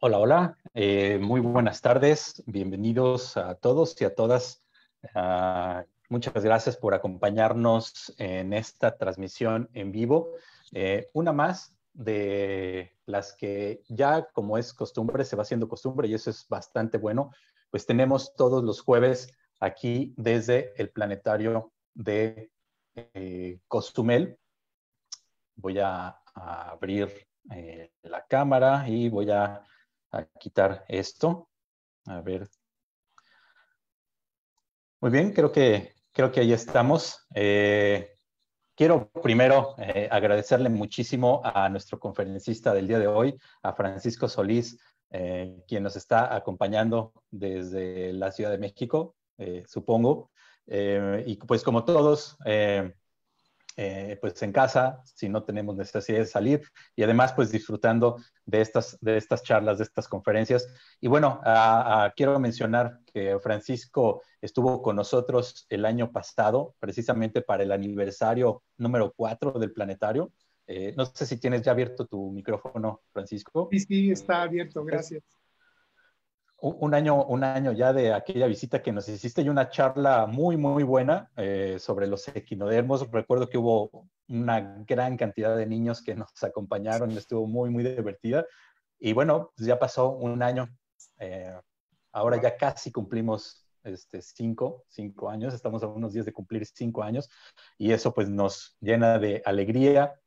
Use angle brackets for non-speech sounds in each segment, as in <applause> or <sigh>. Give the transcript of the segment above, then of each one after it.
Hola, hola. Eh, muy buenas tardes. Bienvenidos a todos y a todas. Ah, muchas gracias por acompañarnos en esta transmisión en vivo. Eh, una más de las que ya, como es costumbre, se va haciendo costumbre y eso es bastante bueno, pues tenemos todos los jueves aquí desde el planetario de eh, Cozumel. Voy a abrir eh, la cámara y voy a a quitar esto. A ver. Muy bien, creo que, creo que ahí estamos. Eh, quiero primero eh, agradecerle muchísimo a nuestro conferencista del día de hoy, a Francisco Solís, eh, quien nos está acompañando desde la Ciudad de México, supongo. y pues como todos, eh, pues en casa, si no tenemos necesidad de salir y además pues disfrutando de estas, de estas charlas, de estas conferencias. Y bueno, quiero mencionar que Francisco estuvo con nosotros el año pasado, precisamente para el aniversario número 4 del planetario. Eh, no sé si tienes ya abierto tu micrófono, Francisco. Sí, sí, está abierto, gracias un año, un año ya de aquella visita que nos hiciste y una charla muy, muy buena eh, sobre los equinodermos. Recuerdo que hubo una gran cantidad de niños que nos acompañaron, estuvo muy, muy divertida. Y bueno, pues ya pasó un año. Eh, ahora ya casi cumplimos este, cinco, cinco años, estamos a unos días de cumplir cinco años y eso pues nos llena de alegría,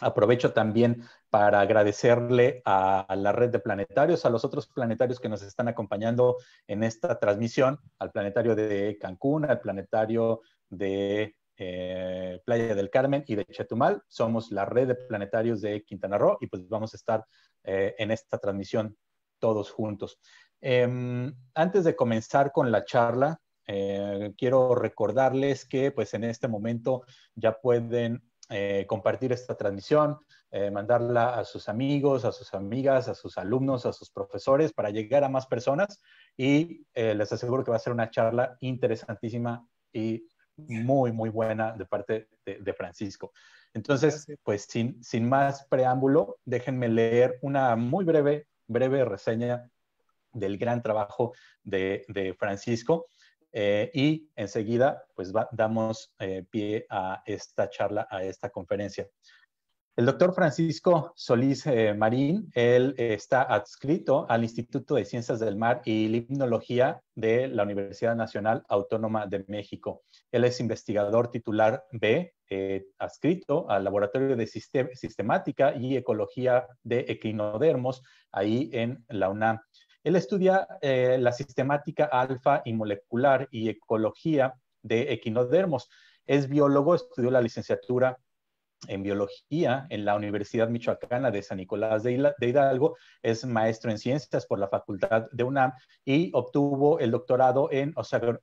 Aprovecho también para agradecerle a, la red de planetarios, a los otros planetarios que nos están acompañando en esta transmisión, al planetario de Cancún, al planetario de eh, Playa del Carmen y de Chetumal. Somos la red de planetarios de Quintana Roo y pues vamos a estar eh, en esta transmisión todos juntos. Em, antes de comenzar con la charla, eh, quiero recordarles que pues en este momento ya pueden eh, compartir esta transmisión, eh, mandarla a sus amigos, a sus amigas, a sus alumnos, a sus profesores para llegar a más personas y eh, les aseguro que va a ser una charla interesantísima y muy, muy buena de parte de, Francisco. Entonces, pues sin, sin más preámbulo, déjenme leer una muy breve, breve reseña del gran trabajo de, de Francisco. Eh, y enseguida, pues damos eh, pie a esta charla, a esta conferencia. El doctor Francisco Solís eh, Marín, él está adscrito al Instituto de Ciencias del Mar y Limnología de la Universidad Nacional Autónoma de México. Él es investigador titular B, adscrito al Laboratorio de Sistemática y Ecología de Equinodermos, ahí en la UNAM. Él estudia eh, la sistemática alfa y molecular y ecología de equinodermos. Es biólogo, estudió la licenciatura en biología en la Universidad Michoacana de San Nicolás de Hidalgo, es maestro en ciencias por la Facultad de UNAM y obtuvo el doctorado en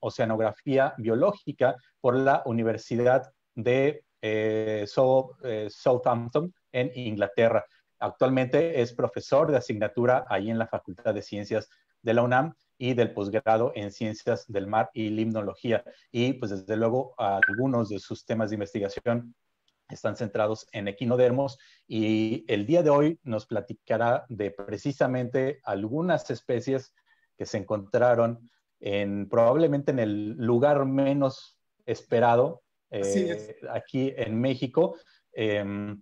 oceanografía biológica por la Universidad de eh, eh, Southampton en Inglaterra. Actualmente es profesor de asignatura ahí en la Facultad de Ciencias de la UNAM y del posgrado en Ciencias del Mar y Limnología. Y pues desde luego algunos de sus temas de investigación están centrados en equinodermos y el día de hoy nos platicará de precisamente algunas especies que se encontraron en probablemente en el lugar menos esperado eh, aquí en México em,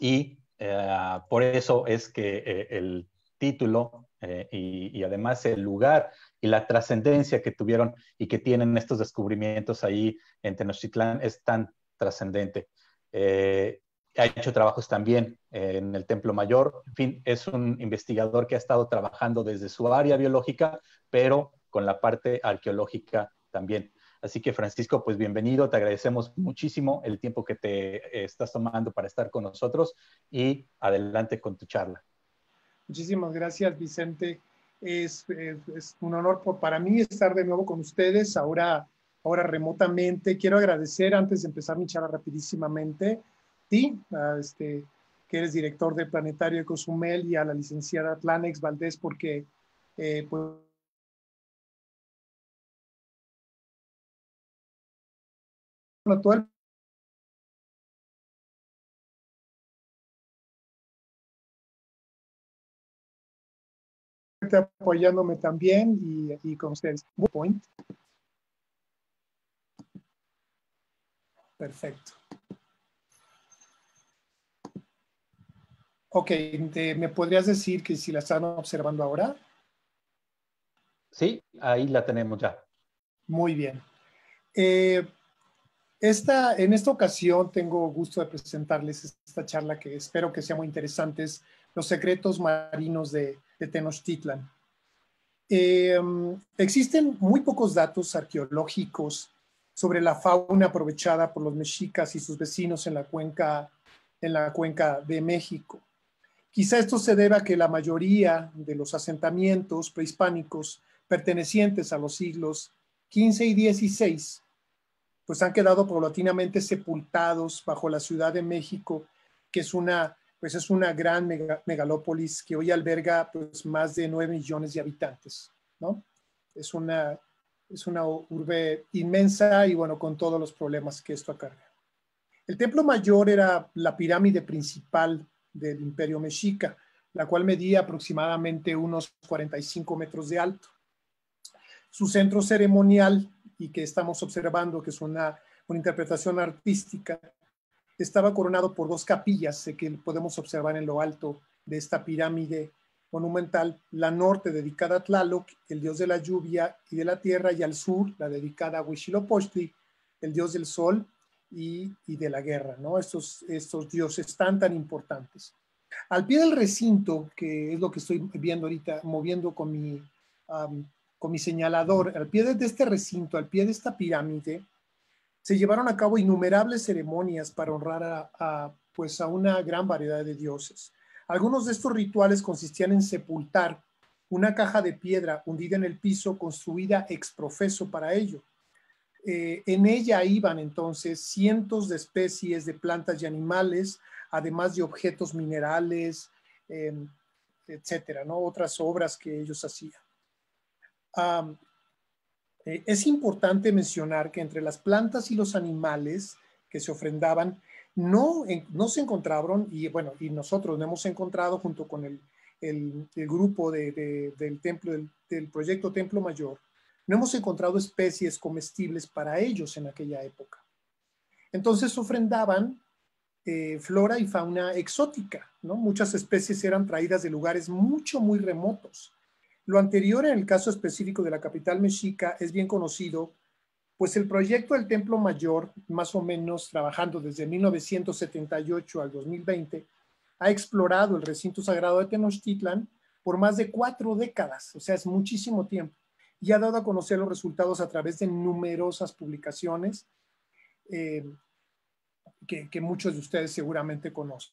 y eh, por eso es que eh, el título eh, y, y, además el lugar y la trascendencia que tuvieron y que tienen estos descubrimientos ahí en Tenochtitlán es tan trascendente. ha hecho trabajos también en el Templo Mayor. En fin, es un investigador que ha estado trabajando desde su área biológica, pero con la parte arqueológica también. Así que Francisco, pues bienvenido, te agradecemos muchísimo el tiempo que te eh, estás tomando para estar con nosotros y adelante con tu charla. Muchísimas gracias, Vicente. Es, eh, un honor para mí estar de nuevo con ustedes ahora, ahora remotamente. Quiero agradecer, antes de empezar mi charla rapidísimamente, a ti, este, que eres director de Planetario de Cozumel, y a la licenciada Planex Valdés, porque eh, pues, apoyándome también y, con ustedes. Point. Perfecto. Ok, ¿me podrías decir que si la están observando ahora? Sí, ahí la tenemos ya. Muy bien. Eh, en esta ocasión tengo gusto de presentarles esta charla que espero que sea muy interesante, Los secretos marinos de, de Tenochtitlan. Em, existen muy pocos datos arqueológicos sobre la fauna aprovechada por los mexicas y sus vecinos en la en la cuenca de México. Quizá esto se deba a que la mayoría de los asentamientos prehispánicos pertenecientes a los siglos XV y XVI pues han quedado paulatinamente sepultados bajo la Ciudad de México, que es una, pues es una gran megalópolis que hoy alberga pues, más de 9 millones de habitantes. Es, una, es una urbe inmensa y bueno, con todos los problemas que esto acarrea. El templo mayor era la pirámide principal del imperio mexica, la cual medía aproximadamente unos 45 metros de alto. Su centro ceremonial y que estamos observando, que es una, una interpretación artística, estaba coronado por dos capillas eh, que podemos observar en lo alto de esta pirámide monumental, la norte dedicada a Tlaloc, el dios de la lluvia y de la tierra, y al sur la dedicada a Huitzilopochtli, el dios del sol y, y, de la guerra, ¿no? Estos, estos dioses tan, tan importantes. Al pie del recinto, que es lo que estoy viendo ahorita, moviendo con mi con mi señalador al pie de este recinto, al pie de esta pirámide, se llevaron a cabo innumerables ceremonias para honrar a, pues a una gran variedad de dioses. Algunos de estos rituales consistían en sepultar una caja de piedra hundida en el piso, construida ex profeso para ello. Eh, en ella iban entonces cientos de especies de plantas y animales, además de objetos minerales, em, etcétera, ¿no? otras obras que ellos hacían. Eh, es importante mencionar que entre las plantas y los animales que se ofrendaban, no, se encontraron, y bueno, y nosotros no hemos encontrado junto con el, grupo del templo, del, proyecto Templo Mayor, no hemos encontrado especies comestibles para ellos en aquella época. Entonces ofrendaban eh, flora y fauna exótica, ¿no? Muchas especies eran traídas de lugares mucho, muy remotos lo anterior en el caso específico de la capital mexica es bien conocido, pues el proyecto del Templo Mayor, más o menos trabajando desde 1978 al 2020, ha explorado el recinto sagrado de Tenochtitlan por más de cuatro décadas, o sea, es muchísimo tiempo, y ha dado a conocer los resultados a través de numerosas publicaciones eh, que muchos de ustedes seguramente conocen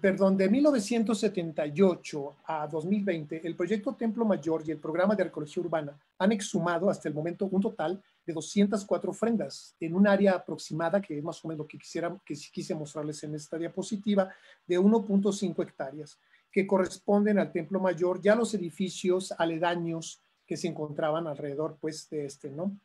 perdón, de 1978 a 2020, el proyecto Templo Mayor y el programa de arqueología urbana han exhumado hasta el momento un total de 204 ofrendas en un área aproximada, que es más o menos lo que, quisiera, que quise mostrarles en esta diapositiva, de 1.5 hectáreas, que corresponden al Templo Mayor y a los edificios aledaños que se encontraban alrededor pues, de este, ¿no?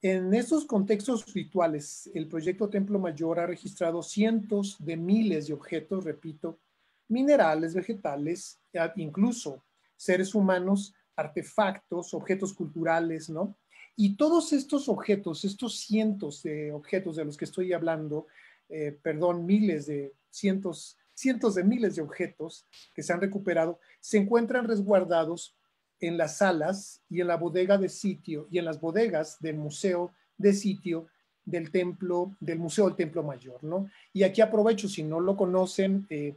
En esos contextos rituales, el proyecto Templo Mayor ha registrado cientos de miles de objetos, repito, minerales, vegetales, e incluso seres humanos, artefactos, objetos culturales, ¿no? Y todos estos objetos, estos cientos de objetos de los que estoy hablando, eh, perdón, miles de cientos, cientos de miles de objetos que se han recuperado, se encuentran resguardados en las salas y en la bodega de sitio y en las bodegas del museo de sitio del templo, del Museo del Templo Mayor, ¿no? Y aquí aprovecho, si no lo conocen, eh,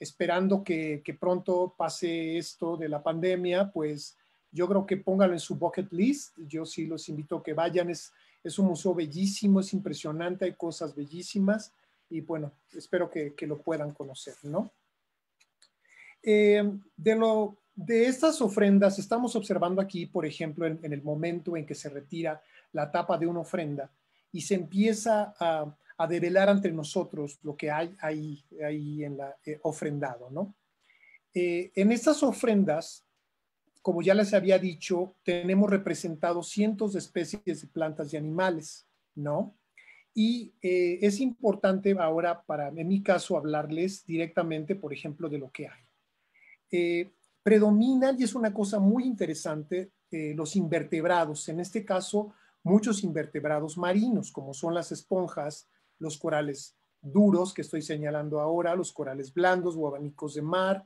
esperando que, que, pronto pase esto de la pandemia, pues yo creo que pónganlo en su bucket list, yo sí los invito a que vayan, es, es un museo bellísimo, es impresionante, hay cosas bellísimas y bueno, espero que, lo puedan conocer, ¿no? Eh, de lo de estas ofrendas estamos observando aquí, por ejemplo, en, el momento en que se retira la tapa de una ofrenda y se empieza a, develar ante nosotros lo que hay ahí, ahí en la eh, ofrendado, ¿no? Eh, en estas ofrendas, como ya les había dicho, tenemos representados cientos de especies de plantas y animales, ¿no? Y eh, es importante ahora, para, en mi caso, hablarles directamente, por ejemplo, de lo que hay. Eh, predominan, y es una cosa muy interesante, eh, los invertebrados, en este caso muchos invertebrados marinos, como son las esponjas, los corales duros que estoy señalando ahora, los corales blandos o abanicos de mar.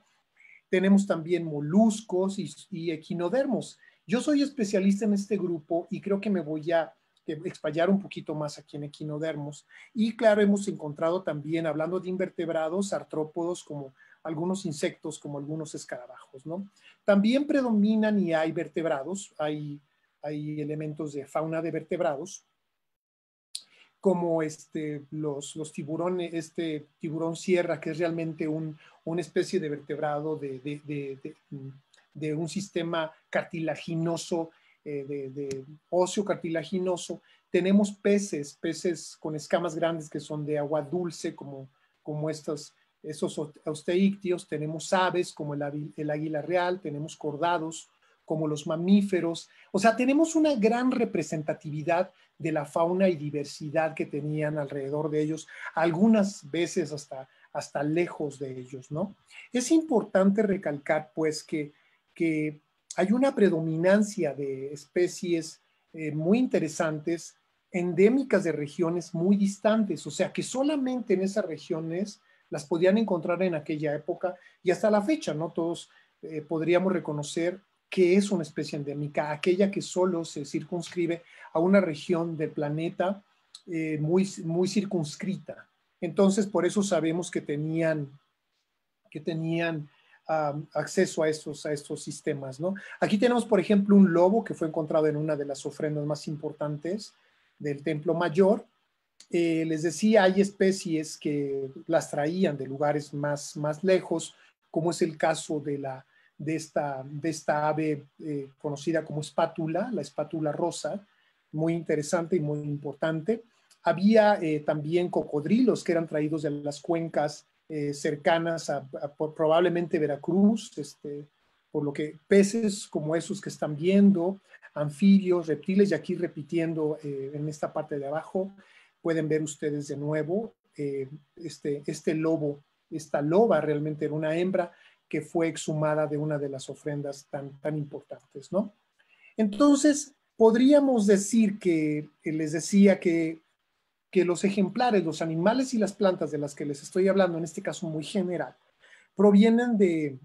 Tenemos también moluscos y, equinodermos. Yo soy especialista en este grupo y creo que me voy a expallar un poquito más aquí en equinodermos. Y claro, hemos encontrado también, hablando de invertebrados, artrópodos como algunos insectos como algunos escarabajos, ¿no? También predominan y hay vertebrados, hay, hay elementos de fauna de vertebrados, como este, los, tiburones, este tiburón sierra, que es realmente una especie de vertebrado de, un sistema cartilaginoso, eh, de, óseo cartilaginoso. Tenemos peces, peces con escamas grandes que son de agua dulce, como, como estas esos osteíctios tenemos aves como el, águila real, tenemos cordados como los mamíferos, o sea, tenemos una gran representatividad de la fauna y diversidad que tenían alrededor de ellos, algunas veces hasta, hasta lejos de ellos, ¿no? Es importante recalcar, pues, que, que hay una predominancia de especies eh, muy interesantes endémicas de regiones muy distantes, o sea que solamente en esas regiones las podían encontrar en aquella época y hasta la fecha, ¿no? Todos eh, podríamos reconocer que es una especie endémica, aquella que solo se circunscribe a una región del planeta eh, muy, muy circunscrita. Entonces, por eso sabemos que tenían, que tenían acceso a estos, a estos sistemas, ¿no? Aquí tenemos, por ejemplo, un lobo que fue encontrado en una de las ofrendas más importantes del Templo Mayor, eh, les decía, hay especies que las traían de lugares más, más lejos, como es el caso de, la, de, esta, de esta ave eh, conocida como espátula, la espátula rosa, muy interesante y muy importante. Había eh, también cocodrilos que eran traídos de las cuencas cercanas a, a, probablemente Veracruz, este, por lo que peces como esos que están viendo, anfibios, reptiles, y aquí repitiendo en esta parte de abajo, pueden ver ustedes de nuevo eh, este, este lobo, esta loba realmente era una hembra que fue exhumada de una de las ofrendas tan, tan importantes, ¿no? Entonces, podríamos decir que eh, les decía que, los ejemplares, los animales y las plantas de las que les estoy hablando, en este caso muy general, provienen de,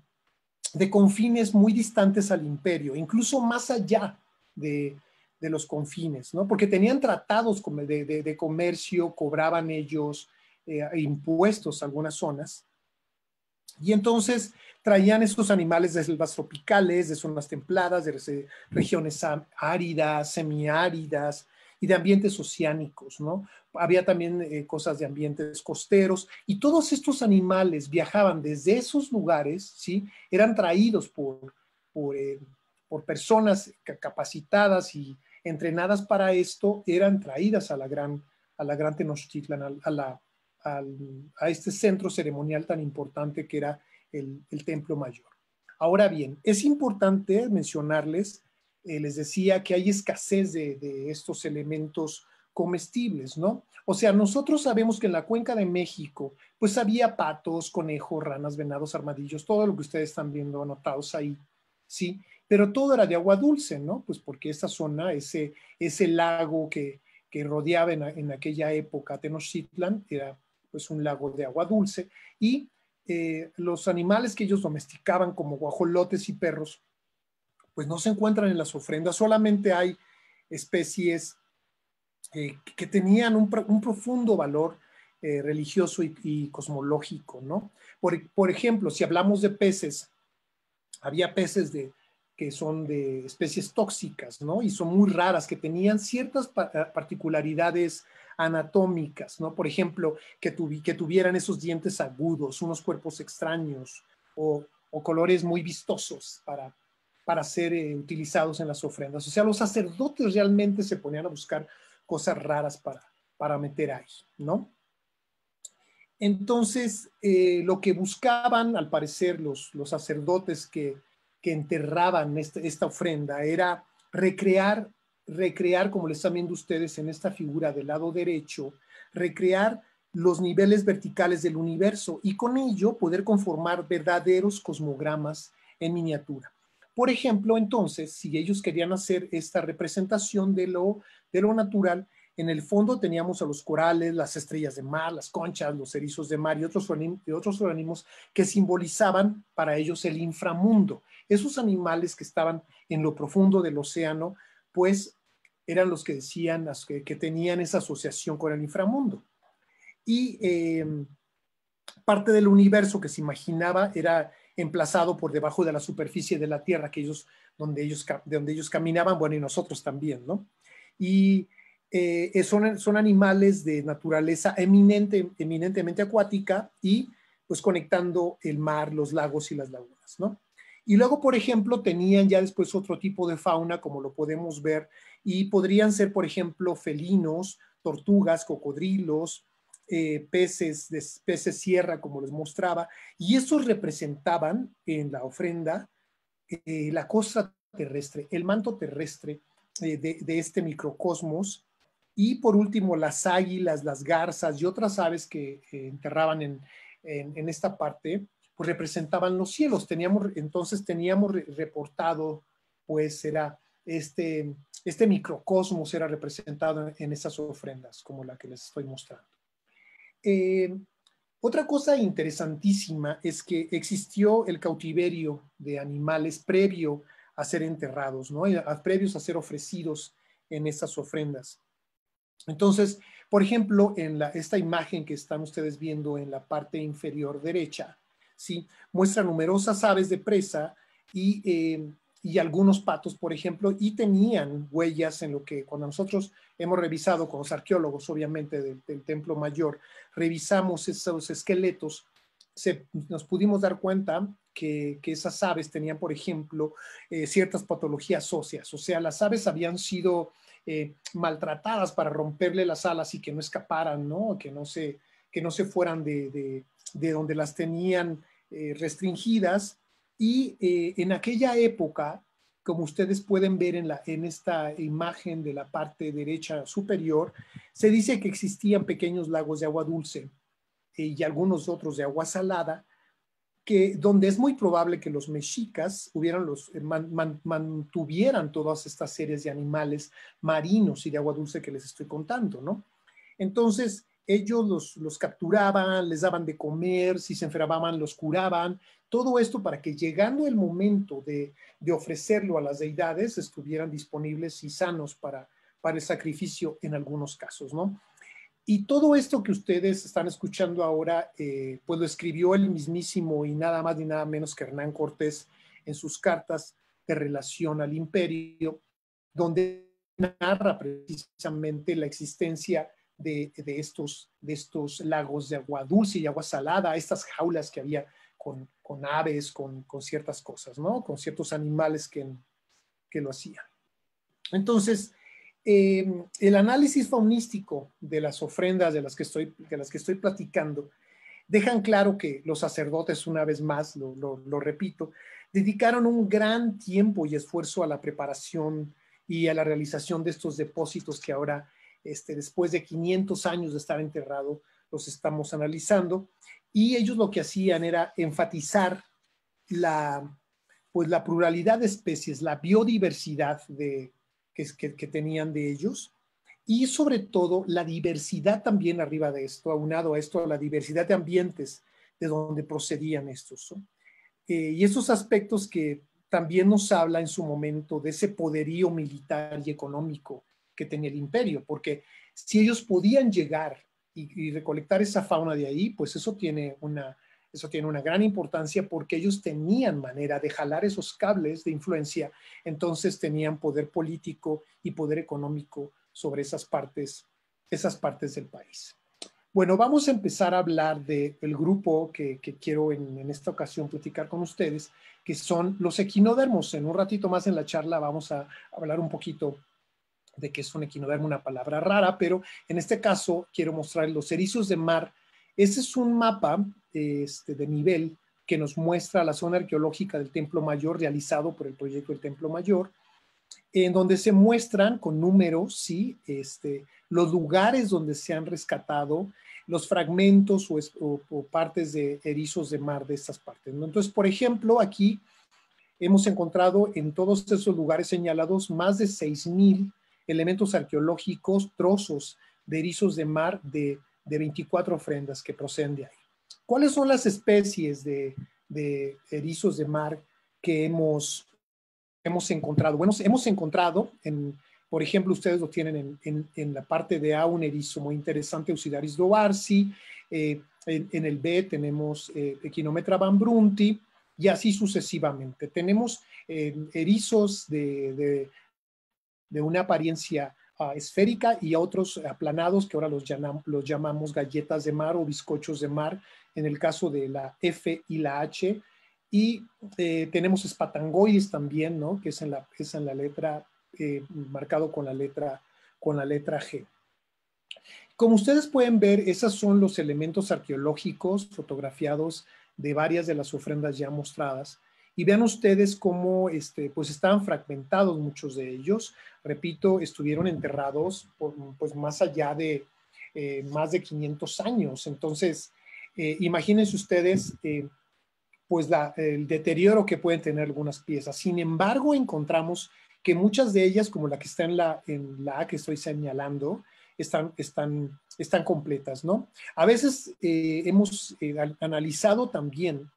de confines muy distantes al imperio, incluso más allá de, de los confines, ¿no? Porque tenían tratados de, de, comercio, cobraban ellos eh, impuestos a algunas zonas. Y entonces traían estos animales de selvas tropicales, de zonas templadas, de regiones áridas, semiáridas y de ambientes oceánicos, ¿no? Había también eh, cosas de ambientes costeros y todos estos animales viajaban desde esos lugares, ¿sí? Eran traídos por, por eh, personas capacitadas y entrenadas para esto, eran traídas a la gran, a la gran Tenochtitlan, a, la, a, este centro ceremonial tan importante que era el, Templo Mayor. Ahora bien, es importante mencionarles, eh, les decía que hay escasez de, de estos elementos comestibles, ¿no? O sea, nosotros sabemos que en la cuenca de México, pues había patos, conejos, ranas, venados, armadillos, todo lo que ustedes están viendo anotados ahí. ¿sí? Pero todo era de agua dulce, ¿no? Pues porque esta zona, ese, ese lago que, rodeaba en, aquella época Tenochtitlan, era pues un lago de agua dulce, y eh, los animales que ellos domesticaban como guajolotes y perros, pues no se encuentran en las ofrendas, solamente hay especies eh, que tenían un, profundo valor eh, religioso y, cosmológico, ¿no? por, ejemplo, si hablamos de peces, había peces de, que son de especies tóxicas, ¿no? Y son muy raras, que tenían ciertas eh, particularidades anatómicas, ¿no? Por ejemplo, que, que tuvieran esos dientes agudos, unos cuerpos extraños o, colores muy vistosos para, para ser eh, utilizados en las ofrendas. O sea, los sacerdotes realmente se ponían a buscar cosas raras para, para meter ahí, ¿no? Entonces, eh, lo que buscaban, al parecer, los, sacerdotes que, enterraban este, esta, ofrenda era recrear, recrear, como les están viendo ustedes en esta figura del lado derecho, recrear los niveles verticales del universo y con ello poder conformar verdaderos cosmogramas en miniatura. Por ejemplo, entonces, si ellos querían hacer esta representación de lo natural, en el fondo teníamos a los corales, las estrellas de mar, las conchas, los erizos de mar y otros, y otros organismos que simbolizaban para ellos el inframundo. Esos animales que estaban en lo profundo del océano, pues eran los que decían que, que tenían esa asociación con el inframundo. Y em, parte del universo que se imaginaba era emplazado por debajo de la superficie de la Tierra, que ellos, donde, ellos, de donde ellos caminaban, bueno, y nosotros también, ¿no? Y eh, eh, son, animales de naturaleza eminentemente acuática y pues conectando el mar, los lagos y las lagunas, ¿no? Y luego, por ejemplo, tenían ya después otro tipo de fauna, como lo podemos ver, y podrían ser, por ejemplo, felinos, tortugas, cocodrilos, eh, peces, de, peces sierra, como les mostraba, y esos representaban en la ofrenda la costa terrestre, el manto terrestre de, este microcosmos y por último, las águilas, las garzas y otras aves que enterraban en, esta parte, pues representaban los cielos. Teníamos, entonces teníamos reportado, pues era este, este microcosmos era representado en, estas esas ofrendas, como la que les estoy mostrando. Eh, otra cosa interesantísima es que existió el cautiverio de animales previo a ser enterrados, previos a ser ofrecidos en estas ofrendas. Entonces, por ejemplo, en esta imagen que están ustedes viendo en la parte inferior derecha, ¿sí? muestra numerosas aves de presa eh, y, algunos patos, por ejemplo, y tenían huellas en lo que cuando nosotros hemos revisado con los arqueólogos, obviamente, del, templo mayor, revisamos esos esqueletos, nos pudimos dar cuenta que, esas aves tenían, por ejemplo, eh, ciertas patologías óseas. O sea, las aves habían sido eh, maltratadas para romperle las alas y que no escaparan, ¿no? Que no se, que no se fueran de, donde las tenían eh, restringidas. Y eh, en aquella época, como ustedes pueden ver en, la, en esta imagen de la parte derecha superior, se dice que existían pequeños lagos de agua dulce y algunos otros de agua salada, donde es muy probable que los mexicas hubieran eh, mantuvieran todas estas series de animales marinos y de agua dulce que les estoy contando, ¿no? Entonces, ellos los, capturaban, les daban de comer, si se enfermaban, los curaban, todo esto para que llegando el momento de, ofrecerlo a las deidades, estuvieran disponibles y sanos para el sacrificio en algunos casos, ¿no? Y todo esto que ustedes están escuchando ahora, eh, pues lo escribió el mismísimo y nada más ni nada menos que Hernán Cortés en sus cartas de relación al imperio, donde narra precisamente la existencia de, estos, lagos de agua dulce y agua salada, estas jaulas que había con, aves, con, ciertas cosas, ¿no? Con ciertos animales que, que lo hacían. Entonces, Em, el análisis faunístico de las ofrendas de las, que estoy, de las que estoy platicando dejan claro que los sacerdotes, una vez más, lo, repito, dedicaron un gran tiempo y esfuerzo a la preparación y a la realización de estos depósitos que ahora, este, después de 500 años de estar enterrado, los estamos analizando. Y ellos lo que hacían era enfatizar la, pues, la pluralidad de especies, la biodiversidad de, que, tenían de ellos y sobre todo la diversidad también arriba de esto, aunado a esto, a la diversidad de ambientes de donde procedían estos. Eh, y esos aspectos que también nos habla en su momento de ese poderío militar y económico que tenía el imperio, porque si ellos podían llegar y recolectar esa fauna de ahí, pues eso tiene una, eso tiene una gran importancia porque ellos tenían manera de jalar esos cables de influencia, entonces tenían poder político y poder económico sobre esas partes, esas partes del país. Bueno, vamos a empezar a hablar del el grupo que, quiero en, en, esta ocasión platicar con ustedes, que son los equinodermos. En un ratito más en la charla vamos a hablar un poquito de qué es un equinodermo, una palabra rara, pero en este caso quiero mostrar los erizos de mar. Ese es un mapa este, de nivel que nos muestra la zona arqueológica del Templo Mayor realizado por el proyecto del Templo Mayor, en donde se muestran con números, sí, este, los lugares donde se han rescatado los fragmentos o, partes de erizos de mar de estas partes. Entonces, por ejemplo, aquí hemos encontrado en todos esos lugares señalados más de 6.000 elementos arqueológicos, trozos de erizos de mar de, de 24 ofrendas que proceden de ahí. ¿Cuáles son las especies de, erizos de mar que hemos, encontrado? Bueno, hemos encontrado, por ejemplo, ustedes lo tienen en, la parte de A un erizo muy interesante, usidaris dovarsi, eh, en, el B tenemos eh, Equinometra bambrunti, y así sucesivamente. Tenemos eh, erizos de, una apariencia esférica y a otros aplanados que ahora los, llamamos galletas de mar o bizcochos de mar, en el caso de la F y la H. Y eh, tenemos espatangoides también, ¿no? que es en la, en la letra, eh, marcado con la con la letra G. Como ustedes pueden ver, esos son los elementos arqueológicos fotografiados de varias de las ofrendas ya mostradas y vean ustedes cómo este, pues estaban fragmentados muchos de ellos. Repito, estuvieron enterrados pues más allá de eh, más de 500 años. Entonces, eh, imagínense ustedes eh, pues el deterioro que pueden tener algunas piezas. Sin embargo, encontramos que muchas de ellas, como la que está en la, en la que estoy señalando, están, están, están completas, ¿no? A veces hemos analizado también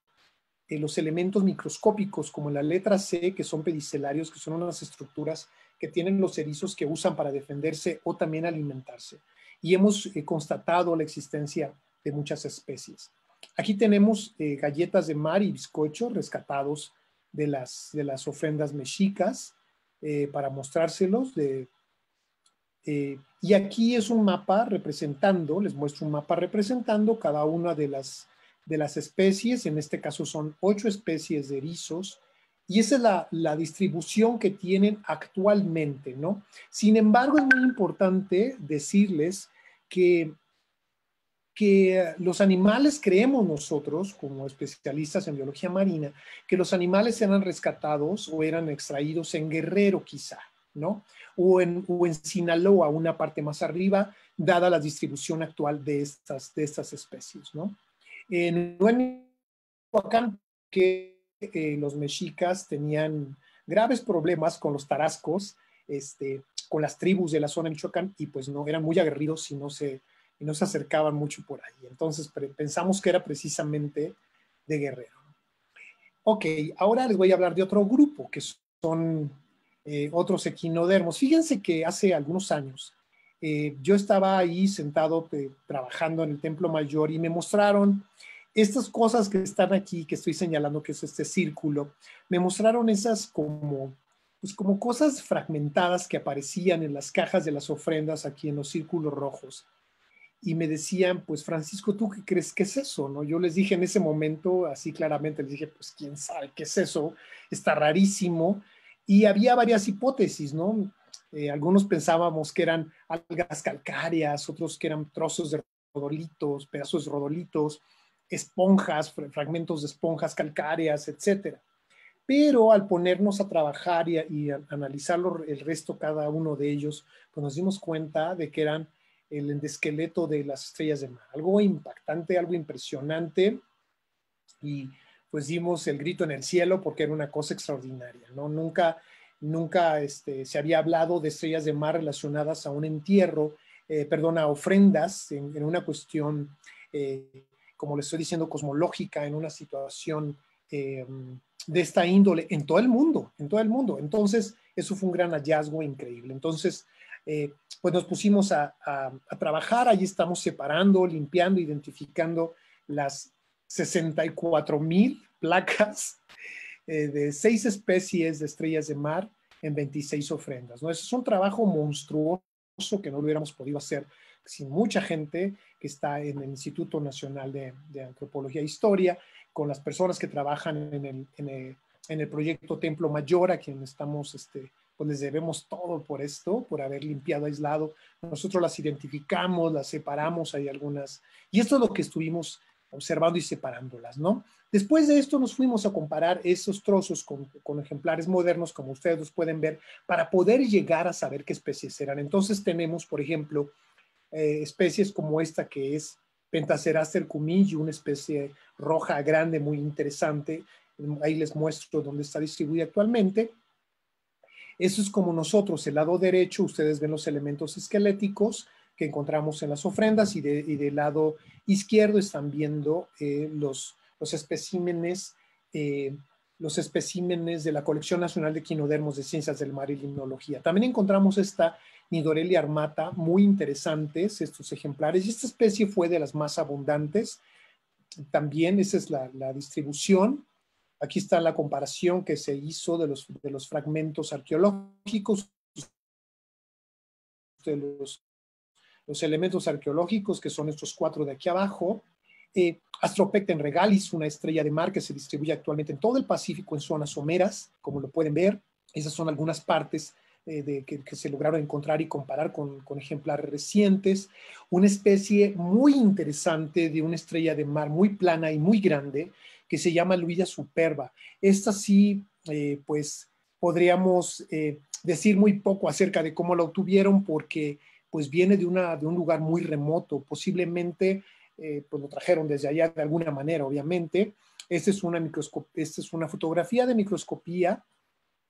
eh, los elementos microscópicos como la letra C, que son pedicelarios, que son unas estructuras que tienen los erizos que usan para defenderse o también alimentarse. Y hemos eh, constatado la existencia de muchas especies. Aquí tenemos eh, galletas de mar y bizcocho rescatados de las, de las ofrendas mexicas para mostrárselos. y aquí es un mapa representando, les muestro un mapa representando cada una de las de las especies, en este caso son ocho especies de erizos, y esa es la, distribución que tienen actualmente, ¿no? Sin embargo, es muy importante decirles que, que los animales creemos nosotros, como especialistas en biología marina, que los animales eran rescatados o eran extraídos en Guerrero quizá, ¿no? O en, o Sinaloa, una parte más arriba, dada la distribución actual de estas, de estas especies, ¿no? En Huacán, que eh, los mexicas tenían graves problemas con los tarascos, este, con las tribus de la zona de Michoacán, y pues no, eran muy aguerridos y no se, y no se acercaban mucho por ahí. Entonces pensamos que era precisamente de guerrero. Ok, ahora les voy a hablar de otro grupo, que son eh, otros equinodermos. Fíjense que hace algunos años eh, yo estaba ahí sentado eh, trabajando en el Templo Mayor y me mostraron estas cosas que están aquí, que estoy señalando que es este círculo, me mostraron esas como, pues como cosas fragmentadas que aparecían en las cajas de las ofrendas aquí en los círculos rojos. Y me decían, pues Francisco, ¿tú qué crees que es eso? ¿No? Yo les dije en ese momento, así claramente, les dije, pues quién sabe qué es eso, está rarísimo. Y había varias hipótesis, ¿no? Eh, algunos pensábamos que eran algas calcáreas, otros que eran trozos de rodolitos, pedazos de rodolitos, esponjas, fragmentos de esponjas calcáreas, etc. Pero al ponernos a trabajar y, analizar el resto, cada uno de ellos, pues nos dimos cuenta de que eran el endesqueleto de las estrellas de mar. Algo impactante, algo impresionante. Y pues dimos el grito en el cielo porque era una cosa extraordinaria, ¿no? Nunca nunca este, se había hablado de estrellas de mar relacionadas a un entierro, eh, perdón, a ofrendas en, una cuestión, eh, como le estoy diciendo, cosmológica, en una situación eh, de esta índole en todo el mundo, en todo el mundo. Entonces, eso fue un gran hallazgo increíble. Entonces, pues nos pusimos a, a trabajar, allí estamos separando, limpiando, identificando las 64 mil placas eh, de seis especies de estrellas de mar en 26 ofrendas. ¿no? eso es un trabajo monstruoso que no lo hubiéramos podido hacer sin mucha gente que está en el Instituto Nacional de, Antropología e Historia, con las personas que trabajan en el, en el, proyecto Templo Mayor, a quien estamos este, pues les debemos todo por esto, por haber limpiado, aislado. Nosotros las identificamos, las separamos, hay algunas. Y esto es lo que estuvimos observando y separándolas, ¿no? Después de esto nos fuimos a comparar esos trozos con, ejemplares modernos, como ustedes los pueden ver, para poder llegar a saber qué especies eran. Entonces tenemos, por ejemplo, eh, especies como esta que es Pentaceraster cumillo, una especie roja grande muy interesante. Ahí les muestro dónde está distribuida actualmente. Eso es como nosotros, el lado derecho, ustedes ven los elementos esqueléticos, que encontramos en las ofrendas y, de, y del lado izquierdo están viendo eh, los, los, especímenes, eh, los especímenes de la Colección Nacional de Quinodermos de Ciencias del Mar y Limnología. También encontramos esta Nidorelia armata, muy interesantes estos ejemplares. Y esta especie fue de las más abundantes. También esa es la, la distribución. Aquí está la comparación que se hizo de los, de los fragmentos arqueológicos, de los los elementos arqueológicos, que son estos cuatro de aquí abajo. Eh, Astropecten regalis, una estrella de mar que se distribuye actualmente en todo el Pacífico en zonas someras, como lo pueden ver. Esas son algunas partes eh, de, que, se lograron encontrar y comparar con, ejemplares recientes. Una especie muy interesante de una estrella de mar muy plana y muy grande que se llama Luilla superba. Esta sí, eh, pues podríamos decir muy poco acerca de cómo la obtuvieron porque pues viene de, una, de un lugar muy remoto, posiblemente eh, pues lo trajeron desde allá de alguna manera, obviamente. Esta es una, esta es una fotografía de microscopía,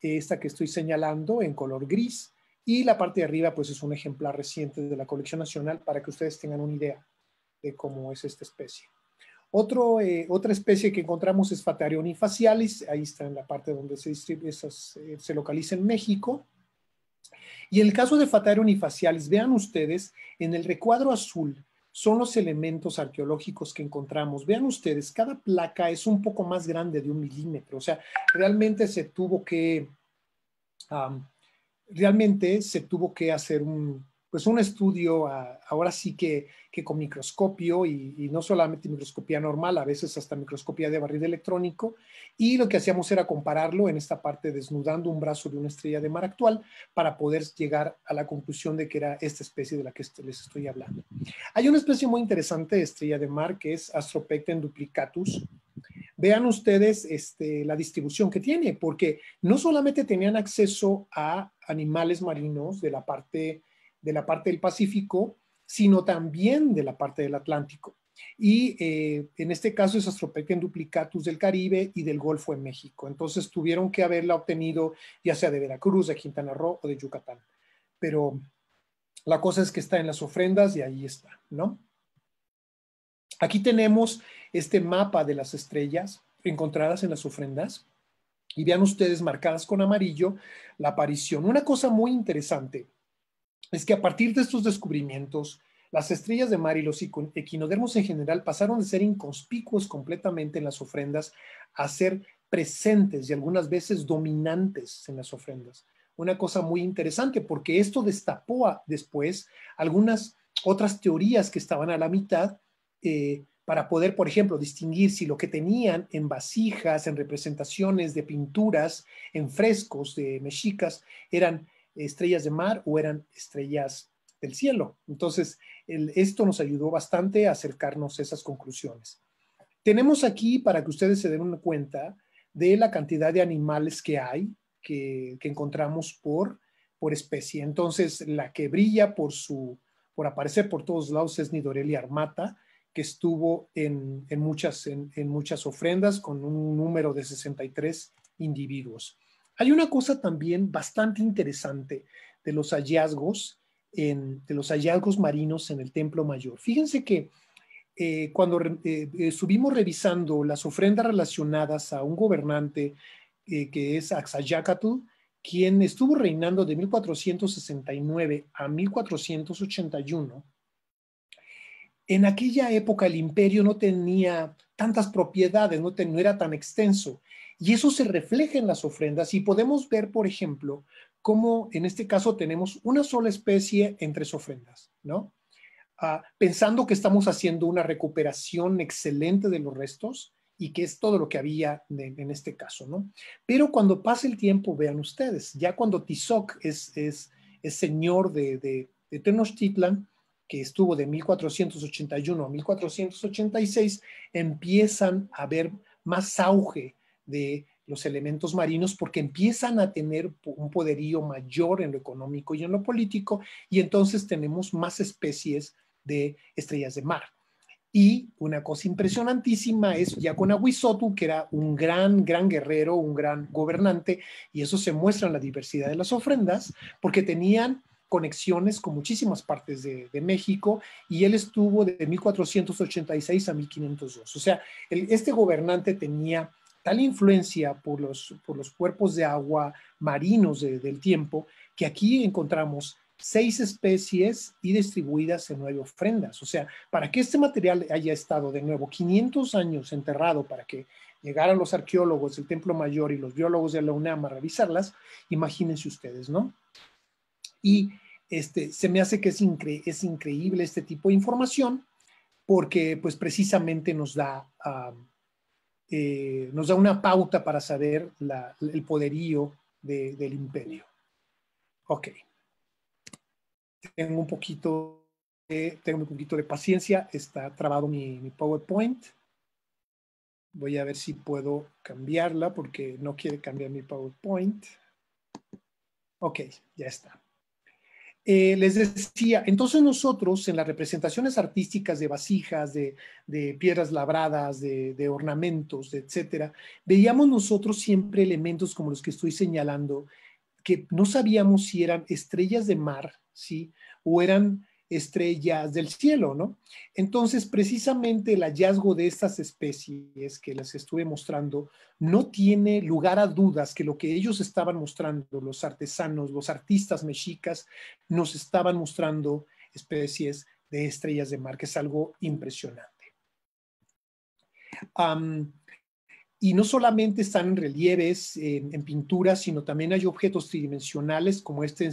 esta que estoy señalando en color gris, y la parte de arriba pues es un ejemplar reciente de la colección nacional para que ustedes tengan una idea de cómo es esta especie. Eh, otra especie que encontramos es Fatarion ahí está en la parte donde se, eh, se localiza en México, y el caso de Fatari Unifaciales, vean ustedes, en el recuadro azul son los elementos arqueológicos que encontramos. Vean ustedes, cada placa es un poco más grande de un milímetro, o sea, realmente se tuvo que, realmente se tuvo que hacer un, pues un estudio ah, ahora sí que, que con microscopio y, no solamente microscopía normal, a veces hasta microscopía de barril electrónico. Y lo que hacíamos era compararlo en esta parte desnudando un brazo de una estrella de mar actual para poder llegar a la conclusión de que era esta especie de la que les estoy hablando. Hay una especie muy interesante de estrella de mar que es Astropecten duplicatus, vean ustedes este, la distribución que tiene, porque no solamente tenían acceso a animales marinos de la parte de la parte del Pacífico, sino también de la parte del Atlántico. Y eh, en este caso es en duplicatus del Caribe y del Golfo en México. Entonces tuvieron que haberla obtenido ya sea de Veracruz, de Quintana Roo o de Yucatán. Pero la cosa es que está en las ofrendas y ahí está, ¿no? Aquí tenemos este mapa de las estrellas encontradas en las ofrendas y vean ustedes marcadas con amarillo la aparición. Una cosa muy interesante es que a partir de estos descubrimientos, las estrellas de mar y los equinodermos en general pasaron de ser inconspicuos completamente en las ofrendas a ser presentes y algunas veces dominantes en las ofrendas. Una cosa muy interesante porque esto destapó después algunas otras teorías que estaban a la mitad eh, para poder, por ejemplo, distinguir si lo que tenían en vasijas, en representaciones de pinturas, en frescos de mexicas, eran estrellas de mar o eran estrellas del cielo. Entonces, esto nos ayudó bastante a acercarnos a esas conclusiones. Tenemos aquí, para que ustedes se den una cuenta, de la cantidad de animales que hay, que, encontramos por, especie. Entonces, la que brilla por, su, por aparecer por todos lados es Nidorelli armata, que estuvo en, muchas, en muchas ofrendas con un número de 63 individuos. Hay una cosa también bastante interesante de los hallazgos, de los hallazgos marinos en el Templo Mayor. Fíjense que eh, cuando eh, estuvimos revisando las ofrendas relacionadas a un gobernante eh, que es Axayacatl, quien estuvo reinando de 1469 a 1481, en aquella época el imperio no tenía tantas propiedades, no era tan extenso. Y eso se refleja en las ofrendas y podemos ver, por ejemplo, cómo en este caso tenemos una sola especie en tres ofrendas, ¿no? Ah, pensando que estamos haciendo una recuperación excelente de los restos y que es todo lo que había en, este caso, ¿no? Pero cuando pasa el tiempo, vean ustedes, ya cuando Tizoc es, es, señor de, de, de Tenochtitlan, que estuvo de 1481 a 1486, empiezan a ver más auge de los elementos marinos porque empiezan a tener un poderío mayor en lo económico y en lo político y entonces tenemos más especies de estrellas de mar. Y una cosa impresionantísima es Yaconahuizotl, que era un gran, gran guerrero, un gran gobernante, y eso se muestra en la diversidad de las ofrendas, porque tenían conexiones con muchísimas partes de, México, y él estuvo de 1486 a 1502. O sea, este gobernante tenía tal influencia por los, los cuerpos de agua marinos del tiempo que aquí encontramos seis especies y distribuidas en nueve ofrendas. O sea, para que este material haya estado de nuevo 500 años enterrado para que llegaran los arqueólogos del Templo Mayor y los biólogos de la UNAM a revisarlas, imagínense ustedes, ¿no? Y este, se me hace que es, increíble este tipo de información porque pues precisamente nos da... Eh, nos da una pauta para saber el poderío del imperio. Ok. Tengo un poquito de, tengo un poquito de paciencia. Está trabado mi, mi PowerPoint. Voy a ver si puedo cambiarla porque no quiere cambiar mi PowerPoint. Ok, ya está. Eh, les decía, entonces nosotros en las representaciones artísticas de vasijas, de, piedras labradas, de, ornamentos, etcétera, veíamos nosotros siempre elementos como los que estoy señalando, que no sabíamos si eran estrellas de mar, ¿sí? O eran estrellas del cielo, ¿no? Entonces, precisamente el hallazgo de estas especies que les estuve mostrando no tiene lugar a dudas que lo que ellos estaban mostrando, los artesanos, los artistas mexicas, nos estaban mostrando especies de estrellas de mar, que es algo impresionante. Y no solamente están en relieves, en pinturas, sino también hay objetos tridimensionales como este,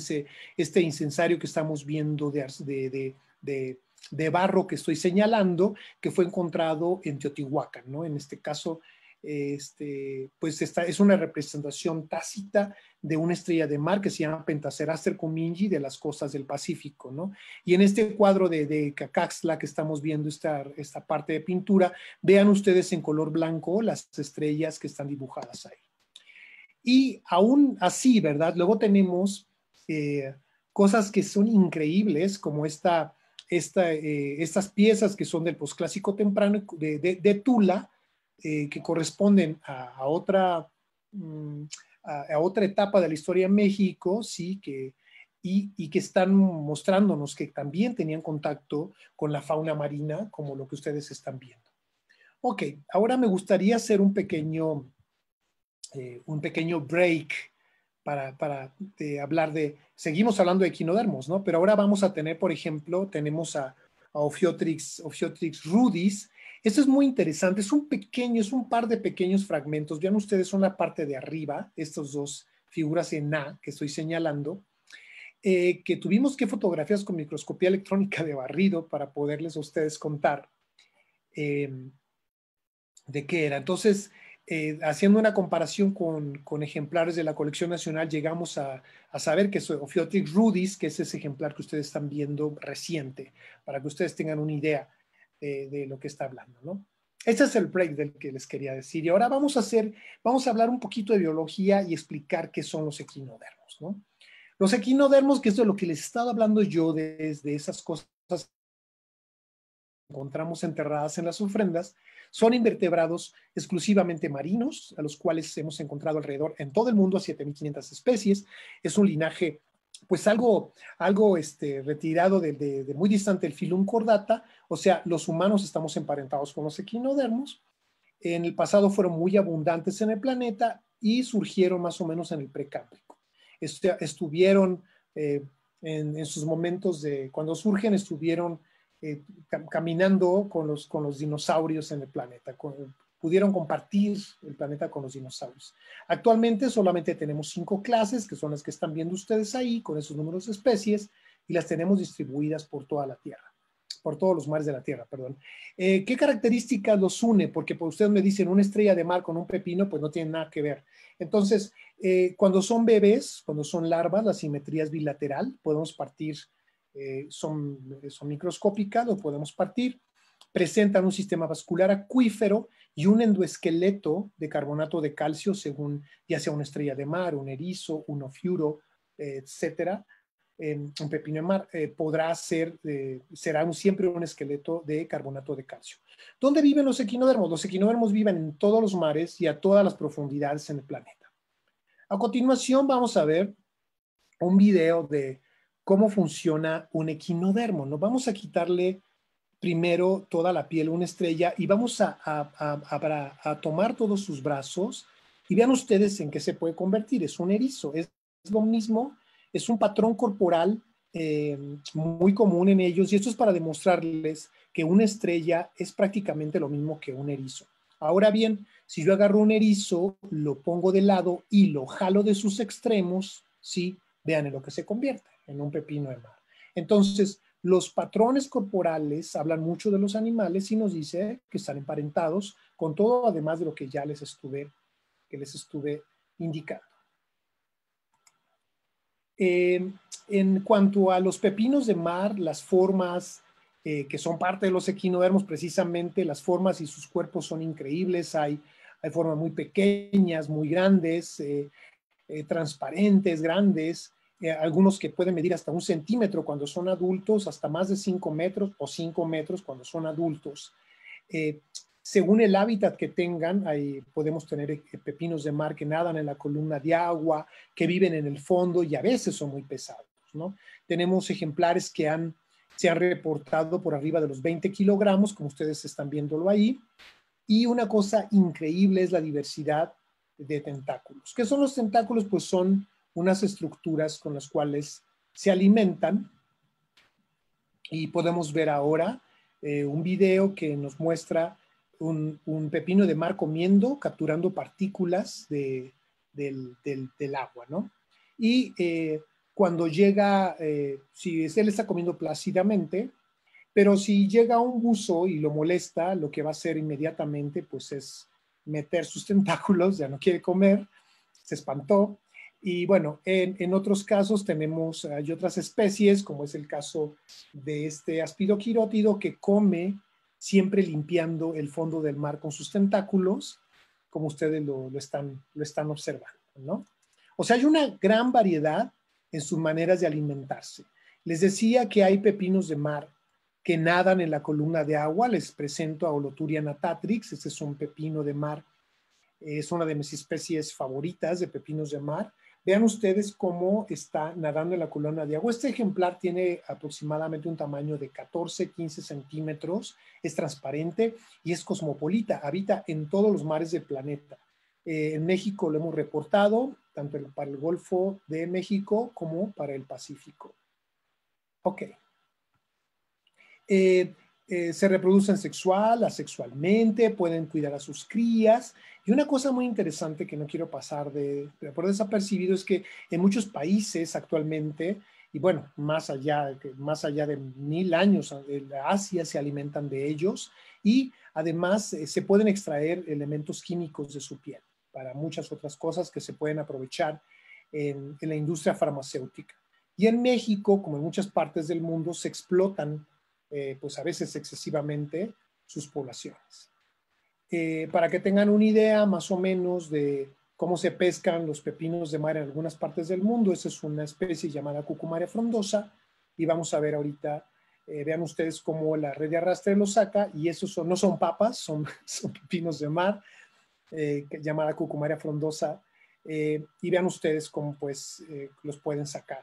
este incensario que estamos viendo de, de, barro que estoy señalando, que fue encontrado en Teotihuacán, ¿no? En este caso, este, pues esta es una representación tácita de una estrella de mar que se llama Pentaceraster Comingi de las costas del Pacífico, ¿no? Y en este cuadro de, Cacaxla que estamos viendo esta, esta parte de pintura, vean ustedes en color blanco las estrellas que están dibujadas ahí. Y aún así, ¿verdad? Luego tenemos eh, cosas que son increíbles, como esta, eh, estas piezas que son del posclásico temprano de Tula, eh, que corresponden mm, a, otra, etapa de la historia de México, y, que están mostrándonos que también tenían contacto con la fauna marina, como lo que ustedes están viendo. Ok, ahora me gustaría hacer un pequeño, eh, break para, hablar de, seguimos hablando de equinodermos, ¿no? Pero ahora vamos a tener, por ejemplo, tenemos a, a Ophiotrix, Ophiotrix rudis, esto es muy interesante, es un pequeño, es un par de pequeños fragmentos. Vean ustedes una parte de arriba, estas dos figuras en A que estoy señalando, eh, que tuvimos que fotografías con microscopía electrónica de barrido para poderles a ustedes contar em, de qué era. Entonces, eh, haciendo una comparación con, ejemplares de la colección nacional, llegamos a, saber que es Ophiotrix rudis, que es ese ejemplar que ustedes están viendo reciente, para que ustedes tengan una idea de, lo que está hablando, ¿no? Este es el break del que les quería decir. Y ahora vamos a hacer, vamos a hablar un poquito de biología y explicar qué son los equinodermos, ¿no? Los equinodermos, que es de lo que les he estado hablando yo desde esas cosas que encontramos enterradas en las ofrendas, son invertebrados exclusivamente marinos, a los cuales hemos encontrado alrededor en todo el mundo a 7.500 especies. Es un linaje pues algo, algo este, retirado de, muy distante el filum cordata, o sea, los humanos estamos emparentados con los equinodermos, en el pasado fueron muy abundantes en el planeta y surgieron más o menos en el precámbrico. Este, estuvieron eh, en, sus momentos de, cuando surgen, estuvieron eh, caminando con los, con los dinosaurios en el planeta, con, pudieron compartir el planeta con los dinosaurios. Actualmente solamente tenemos cinco clases, que son las que están viendo ustedes ahí, con esos números de especies, y las tenemos distribuidas por toda la Tierra, por todos los mares de la Tierra, perdón. Eh, ¿Qué características los une? Porque por pues, ustedes me dicen una estrella de mar con un pepino, pues no tiene nada que ver. Entonces, eh, cuando son bebés, cuando son larvas, la simetría es bilateral, podemos partir, eh, son, son microscópicas, lo podemos partir presentan un sistema vascular acuífero y un endoesqueleto de carbonato de calcio según ya sea una estrella de mar, un erizo, un ofiuro, etcétera, un pepino de mar, eh, podrá ser, eh, será siempre un esqueleto de carbonato de calcio. ¿Dónde viven los equinodermos? Los equinodermos viven en todos los mares y a todas las profundidades en el planeta. A continuación vamos a ver un video de cómo funciona un equinodermo. Nos vamos a quitarle primero toda la piel una estrella y vamos a, tomar todos sus brazos y vean ustedes en qué se puede convertir. Es un erizo, es, lo mismo, es un patrón corporal eh, muy común en ellos y esto es para demostrarles que una estrella es prácticamente lo mismo que un erizo. Ahora bien, si yo agarro un erizo, lo pongo de lado y lo jalo de sus extremos, sí, vean en lo que se convierte, en un pepino de mar. Entonces, los patrones corporales hablan mucho de los animales y nos dice que están emparentados con todo, además de lo que ya les estuve, que les estuve indicando. Eh, en cuanto a los pepinos de mar, las formas eh, que son parte de los equinodermos, precisamente las formas y sus cuerpos son increíbles. Hay, formas muy pequeñas, muy grandes, eh, transparentes, grandes. Eh, algunos que pueden medir hasta un centímetro cuando son adultos, hasta más de 5 metros o 5 metros cuando son adultos. Eh, según el hábitat que tengan, podemos tener eh, pepinos de mar que nadan en la columna de agua, que viven en el fondo y a veces son muy pesados. ¿no? Tenemos ejemplares que han, se han reportado por arriba de los 20 kilogramos, como ustedes están viéndolo ahí. Y una cosa increíble es la diversidad de tentáculos. ¿Qué son los tentáculos? Pues son unas estructuras con las cuales se alimentan y podemos ver ahora eh, un video que nos muestra un, pepino de mar comiendo, capturando partículas del, agua, ¿no? Y eh, cuando llega, eh, si él está comiendo plácidamente, pero si llega un buzo y lo molesta, lo que va a hacer inmediatamente, pues es meter sus tentáculos, ya no quiere comer, se espantó, y bueno, en, otros casos tenemos, ah, hay otras especies, como es el caso de este quirótido, que come siempre limpiando el fondo del mar con sus tentáculos, como ustedes lo, están, lo están observando, ¿no? O sea, hay una gran variedad en sus maneras de alimentarse. Les decía que hay pepinos de mar que nadan en la columna de agua. Les presento a oloturia natatrix. Este es un pepino de mar. Es una de mis especies favoritas de pepinos de mar. Vean ustedes cómo está nadando en la columna de agua. Este ejemplar tiene aproximadamente un tamaño de 14, 15 centímetros, es transparente y es cosmopolita, habita en todos los mares del planeta. Eh, en México lo hemos reportado, tanto para el Golfo de México como para el Pacífico. Ok. Eh, eh, se reproducen sexual, asexualmente, pueden cuidar a sus crías. Y una cosa muy interesante que no quiero pasar de, por desapercibido es que en muchos países actualmente, y bueno, más allá, más allá de mil años, eh, Asia se alimentan de ellos y además eh, se pueden extraer elementos químicos de su piel para muchas otras cosas que se pueden aprovechar en la industria farmacéutica. Y en México, como en muchas partes del mundo, se explotan eh, pues a veces excesivamente, sus poblaciones. Eh, para que tengan una idea más o menos de cómo se pescan los pepinos de mar en algunas partes del mundo, esa es una especie llamada cucumaria frondosa y vamos a ver ahorita, eh, vean ustedes cómo la red de arrastre los saca y esos no son papas, son, <laughs> pepinos de mar llamada cucumaria frondosa y vean ustedes cómo pues los pueden sacar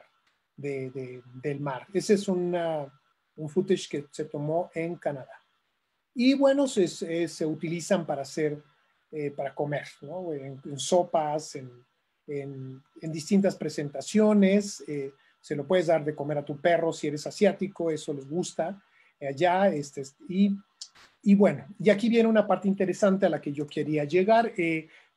del mar. Esa es una un footage que se tomó en Canadá. Y bueno, se, se, utilizan para hacer, eh, para comer, ¿no? en, sopas, en, en, distintas presentaciones. Eh, se lo puedes dar de comer a tu perro si eres asiático, eso les gusta eh, allá. Este, y, y, bueno, y aquí viene una parte interesante a la que yo quería llegar.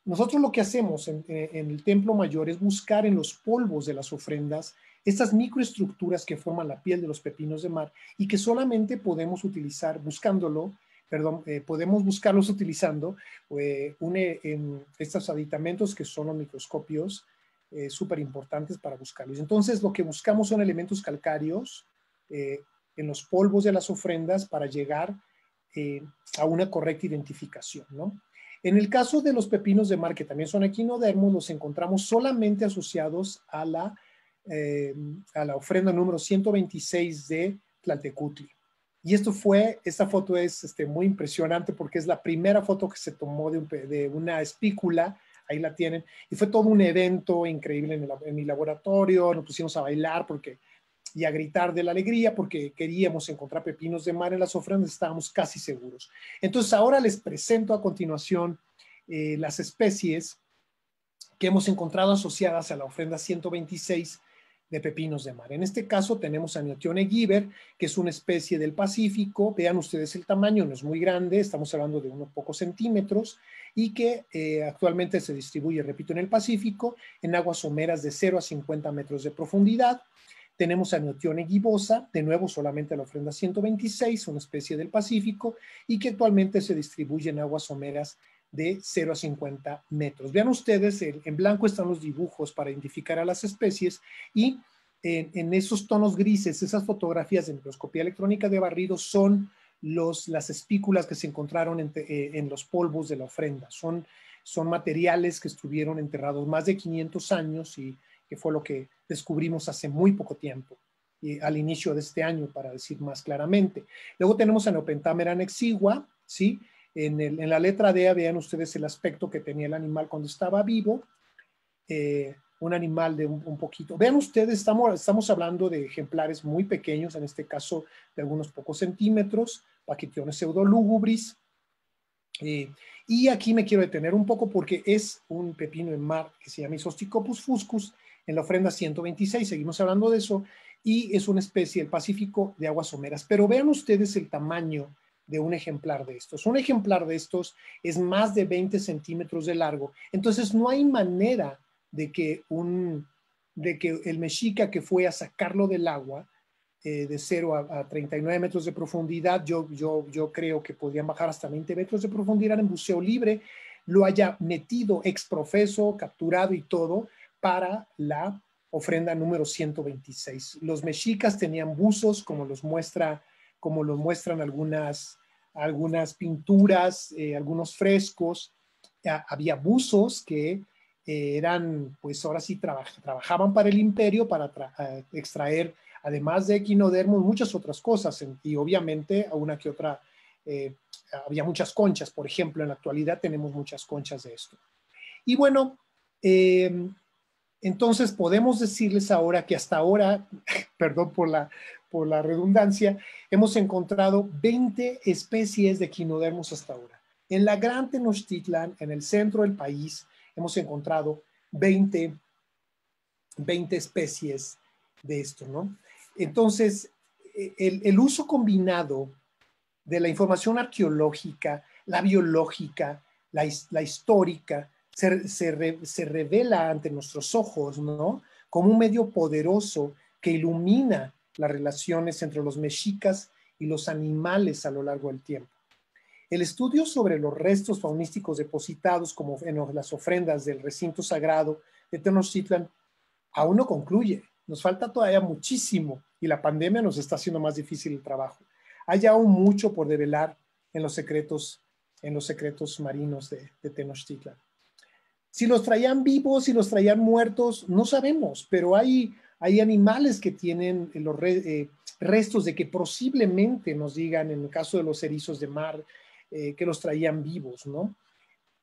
nosotros lo que hacemos en, en, el templo mayor es buscar en los polvos de las ofrendas estas microestructuras que forman la piel de los pepinos de mar y que solamente podemos utilizar buscándolo, perdón, eh, podemos buscarlos utilizando eh, en estos aditamentos que son los microscopios eh, súper importantes para buscarlos. Entonces, lo que buscamos son elementos calcáreos en los polvos de las ofrendas para llegar a una correcta identificación, En el caso de los pepinos de mar, que también son equinodermos, los encontramos solamente asociados a la eh, a la ofrenda número 126 de Tlaltecutli. Y esto fue, esta foto es este, muy impresionante porque es la primera foto que se tomó de, una espícula, ahí la tienen, y fue todo un evento increíble en, mi laboratorio, nos pusimos a bailar porque y a gritar de la alegría porque queríamos encontrar pepinos de mar en las ofrendas, estábamos casi seguros. Entonces ahora les presento a continuación eh, las especies que hemos encontrado asociadas a la ofrenda 126 de pepinos de mar. En este caso tenemos a Neotione giver, que es una especie del Pacífico. Vean ustedes el tamaño, no es muy grande, estamos hablando de unos pocos centímetros, y que eh, actualmente se distribuye, repito, en el Pacífico, en aguas someras de 0 a 50 metros de profundidad. Tenemos a Neotione gibosa, de nuevo solamente la ofrenda 126, una especie del Pacífico, y que actualmente se distribuye en aguas someras de 0 a 50 metros. Vean ustedes, en blanco están los dibujos para identificar a las especies y en, esos tonos grises, esas fotografías de microscopía electrónica de barrido son las espículas que se encontraron eh, en, los polvos de la ofrenda. Son, son materiales que estuvieron enterrados más de 500 años y que fue lo que descubrimos hace muy poco tiempo. al inicio de este año, para decir más claramente. Luego tenemos a Neopentámera nexigua, ¿sí? En, la letra D vean ustedes el aspecto que tenía el animal cuando estaba vivo, eh, un animal de un, poquito. Vean ustedes, estamos, estamos hablando de ejemplares muy pequeños, en este caso de algunos pocos centímetros, paquitiones pseudolúgubris. Eh, y aquí me quiero detener un poco porque es un pepino en mar que se llama Isosticopus fuscus, en la ofrenda 126, seguimos hablando de eso, y es una especie del Pacífico de aguas someras. Pero vean ustedes el tamaño de un ejemplar de estos. Un ejemplar de estos es más de 20 centímetros de largo. Entonces no hay manera de que, un, de que el mexica que fue a sacarlo del agua eh, de 0 a, 39 metros de profundidad, yo, yo, yo creo que podían bajar hasta 20 metros de profundidad en buceo libre, lo haya metido exprofeso, capturado y todo para la ofrenda número 126. Los mexicas tenían buzos, como los muestra como lo muestran algunas algunas pinturas, eh, algunos frescos, había buzos que eh, eran, pues ahora sí, trabajaban para el imperio para extraer, además de equinodermos, muchas otras cosas, y obviamente a una que otra, eh, había muchas conchas, por ejemplo, en la actualidad tenemos muchas conchas de esto. Y bueno, em, entonces podemos decirles ahora que hasta ahora, <laughs> perdón por la, por la redundancia, hemos encontrado 20 especies de quinodermos hasta ahora. En la Gran Tenochtitlan, en el centro del país, hemos encontrado 20, 20 especies de esto, ¿no? Entonces, e, el, uso combinado de la información arqueológica, la biológica, la, histórica, se, se, revela ante nuestros ojos, ¿no? Como un medio poderoso que ilumina las relaciones entre los mexicas y los animales a lo largo del tiempo. El estudio sobre los restos faunísticos depositados como en las ofrendas del recinto sagrado de Tenochtitlan aún no concluye. Nos falta todavía muchísimo y la pandemia nos está haciendo más difícil el trabajo. Hay aún mucho por develar en los secretos, en los secretos marinos de, de Tenochtitlan. Si los traían vivos, si los traían muertos, no sabemos, pero hay hay animales que tienen eh, los eh, restos de que posiblemente nos digan, en el caso de los erizos de mar, eh, que los traían vivos, ¿no?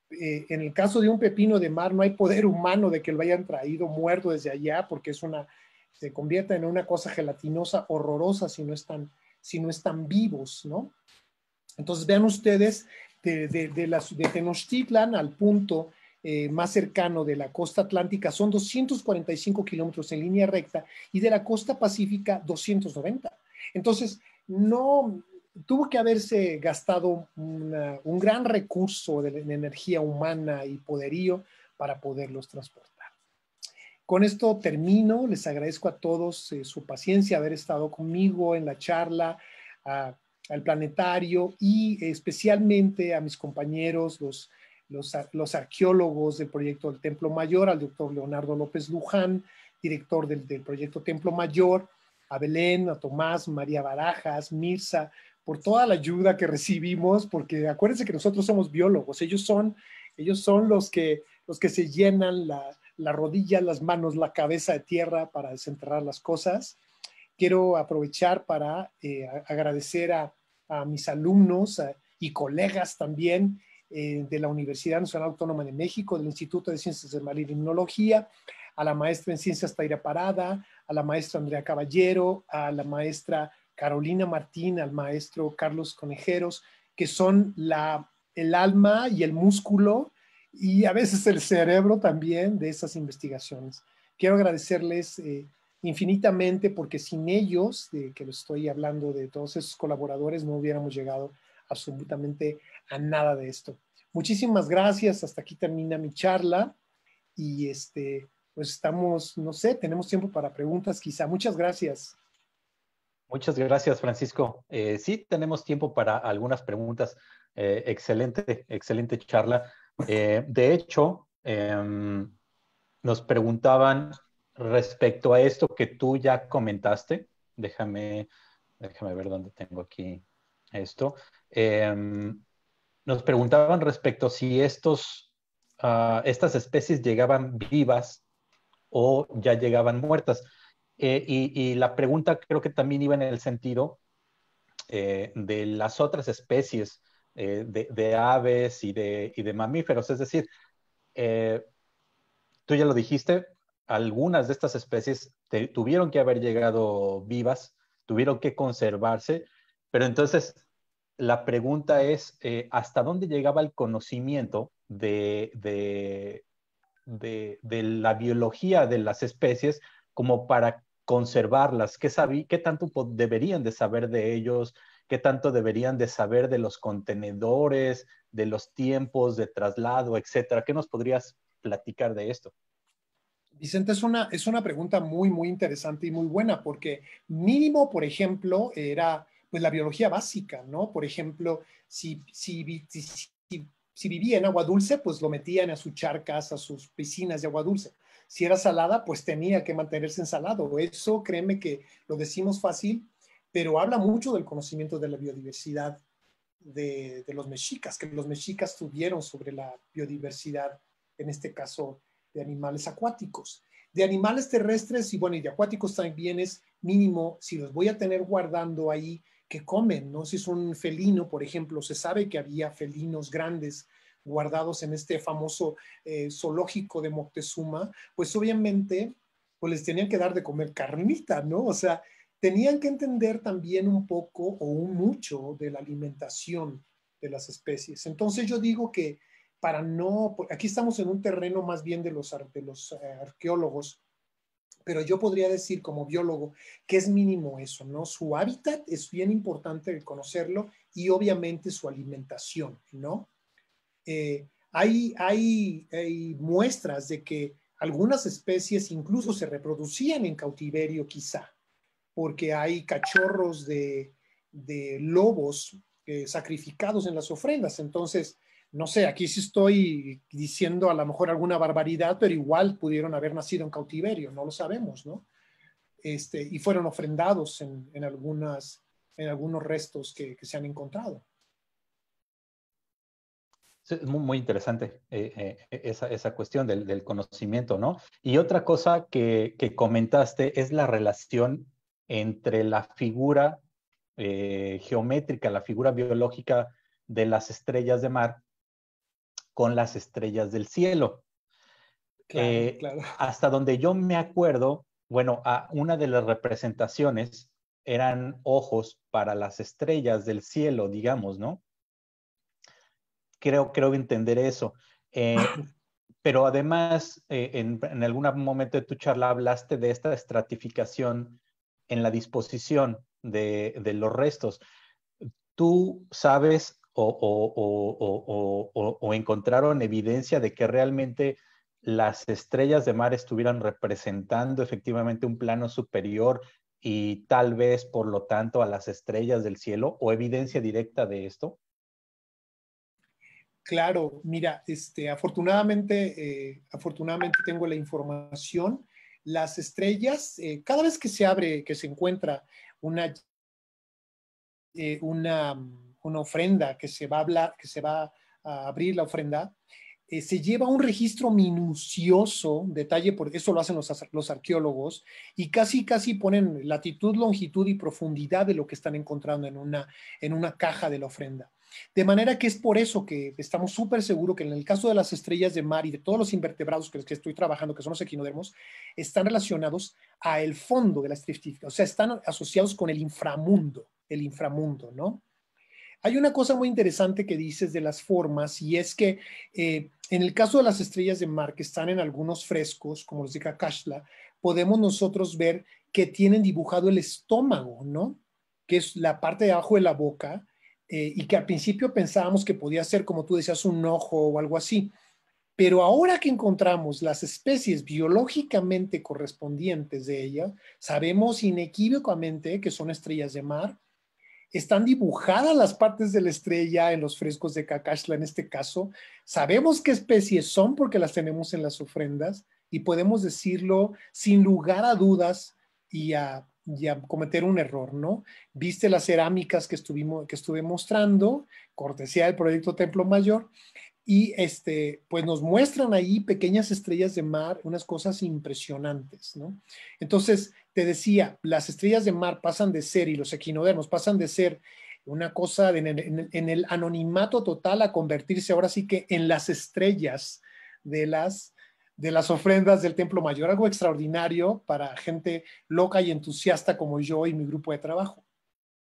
en el caso de un pepino de mar, no hay poder humano de que lo hayan traído muerto desde allá, porque es una, se convierta en una cosa gelatinosa horrorosa si no están, si no están vivos, ¿no? Entonces vean ustedes de, de, de, las, de Tenochtitlan al punto eh, más cercano de la costa atlántica son 245 kilómetros en línea recta y de la costa pacífica 290. Entonces, no tuvo que haberse gastado un gran recurso de, energía humana y poderío para poderlos transportar. Con esto termino, les agradezco a todos eh, su paciencia, haber estado conmigo en la charla, al planetario y especialmente a mis compañeros, los los, arqueólogos del proyecto del Templo Mayor, al doctor Leonardo López Luján, director del, proyecto Templo Mayor, a Belén, a Tomás, María Barajas, Mirza, por toda la ayuda que recibimos, porque acuérdense que nosotros somos biólogos, ellos son, ellos son los, que, los que se llenan la, la rodilla, las manos, la cabeza de tierra para desenterrar las cosas. Quiero aprovechar para eh, agradecer a, mis alumnos eh, y colegas también eh, de la Universidad Nacional Autónoma de México, del Instituto de Ciencias de Limnología a la maestra en Ciencias Taira Parada, a la maestra Andrea Caballero, a la maestra Carolina Martín, al maestro Carlos Conejeros, que son el alma y el músculo y a veces el cerebro también de esas investigaciones. Quiero agradecerles eh, infinitamente porque sin ellos, de que lo estoy hablando de todos esos colaboradores, no hubiéramos llegado absolutamente a nada de esto. Muchísimas gracias, hasta aquí termina mi charla y este, pues estamos, no sé, tenemos tiempo para preguntas quizá. Muchas gracias. Muchas gracias, Francisco. Eh, sí, tenemos tiempo para algunas preguntas. Eh, excelente, excelente charla. Eh, de hecho, em, nos preguntaban respecto a esto que tú ya comentaste. Déjame, déjame ver dónde tengo aquí esto. Em, nos preguntaban respecto si estos, ah, estas especies llegaban vivas o ya llegaban muertas. Eh, y, la pregunta creo que también iba en el sentido eh, de las otras especies eh, de, aves y de, mamíferos. Es decir, tú ya lo dijiste, algunas de estas especies tuvieron que haber llegado vivas, tuvieron que conservarse, pero entonces la pregunta es, eh, ¿hasta dónde llegaba el conocimiento de, la biología de las especies como para conservarlas? ¿Qué, sabí, qué tanto deberían de saber de ellos? ¿Qué tanto deberían de saber de los contenedores, de los tiempos de traslado, etcétera? ¿Qué nos podrías platicar de esto? Vicente, es una, es una pregunta muy, muy interesante y muy buena, porque mínimo, por ejemplo, era pues la biología básica, ¿no? Por ejemplo, si, si, vivía en agua dulce, pues lo metían a sus charcas, a sus piscinas de agua dulce. Si era salada, pues tenía que mantenerse ensalado. Eso, créeme que lo decimos fácil, pero habla mucho del conocimiento de la biodiversidad de, de los mexicas, que los mexicas tuvieron sobre la biodiversidad, en este caso, de animales acuáticos. De animales terrestres y bueno, y de acuáticos también es mínimo, si los voy a tener guardando ahí, que comen, ¿no? Si es un felino, por ejemplo, se sabe que había felinos grandes guardados en este famoso eh, zoológico de Moctezuma, pues obviamente pues les tenían que dar de comer carnita, ¿no? O sea, tenían que entender también un poco o un mucho de la alimentación de las especies. Entonces yo digo que para no, aquí estamos en un terreno más bien de los eh, arqueólogos, pero yo podría decir como biólogo que es mínimo eso, ¿no? Su hábitat es bien importante conocerlo y obviamente su alimentación, ¿no? Eh, hay, muestras de que algunas especies incluso se reproducían en cautiverio quizá, porque hay cachorros de, lobos eh, sacrificados en las ofrendas, entonces no sé, aquí sí estoy diciendo a lo mejor alguna barbaridad, pero igual pudieron haber nacido en cautiverio, no lo sabemos, ¿no? Este, y fueron ofrendados en, algunas, en algunos restos que, se han encontrado. Es muy, interesante eh, eh, esa, cuestión del, conocimiento, ¿no? Y otra cosa que, comentaste es la relación entre la figura eh, geométrica, la figura biológica de las estrellas de mar con las estrellas del cielo. Eh, <laughs> hasta donde yo me acuerdo, bueno, a una de las representaciones eran ojos para las estrellas del cielo, digamos, ¿no? Creo, creo entender eso. Eh, <laughs> pero además, eh, en, algún momento de tu charla hablaste de esta estratificación en la disposición de los restos. ¿Tú sabes o, encontraron evidencia de que realmente las estrellas de mar estuvieran representando efectivamente un plano superior y tal vez, por lo tanto, a las estrellas del cielo o evidencia directa de esto? Claro, mira, este, afortunadamente, eh, afortunadamente tengo la información. Las estrellas, eh, cada vez que se abre, que se encuentra una, eh, una una ofrenda que se va a hablar, que se va a abrir la ofrenda, eh, se lleva un registro minucioso, detalle, porque eso lo hacen los, los, arqueólogos, y casi, casi ponen latitud, longitud y profundidad de lo que están encontrando en una, en una caja de la ofrenda. De manera que es por eso que estamos súper seguros que en el caso de las estrellas de mar y de todos los invertebrados que, estoy trabajando, que son los equinodermos, están relacionados a el fondo de la estrictificación, o sea, están asociados con el inframundo, el inframundo, ¿no? Hay una cosa muy interesante que dices de las formas y es que eh, en el caso de las estrellas de mar que están en algunos frescos, como los de Kakashla, podemos nosotros ver que tienen dibujado el estómago, ¿no? Que es la parte de abajo de la boca eh, y que al principio pensábamos que podía ser, como tú decías, un ojo o algo así. Pero ahora que encontramos las especies biológicamente correspondientes de ella, sabemos inequívocamente que son estrellas de mar están dibujadas las partes de la estrella en los frescos de Cacashla en este caso. Sabemos qué especies son porque las tenemos en las ofrendas y podemos decirlo sin lugar a dudas y a, cometer un error, ¿no? Viste las cerámicas que, estuvimos, que estuve mostrando, cortesía del proyecto Templo Mayor, y este, pues nos muestran ahí pequeñas estrellas de mar, unas cosas impresionantes, ¿no? Entonces, te decía, las estrellas de mar pasan de ser, y los equinodermos pasan de ser una cosa en, el, anonimato total a convertirse ahora sí que en las estrellas de las, de las ofrendas del Templo Mayor, algo extraordinario para gente loca y entusiasta como yo y mi grupo de trabajo.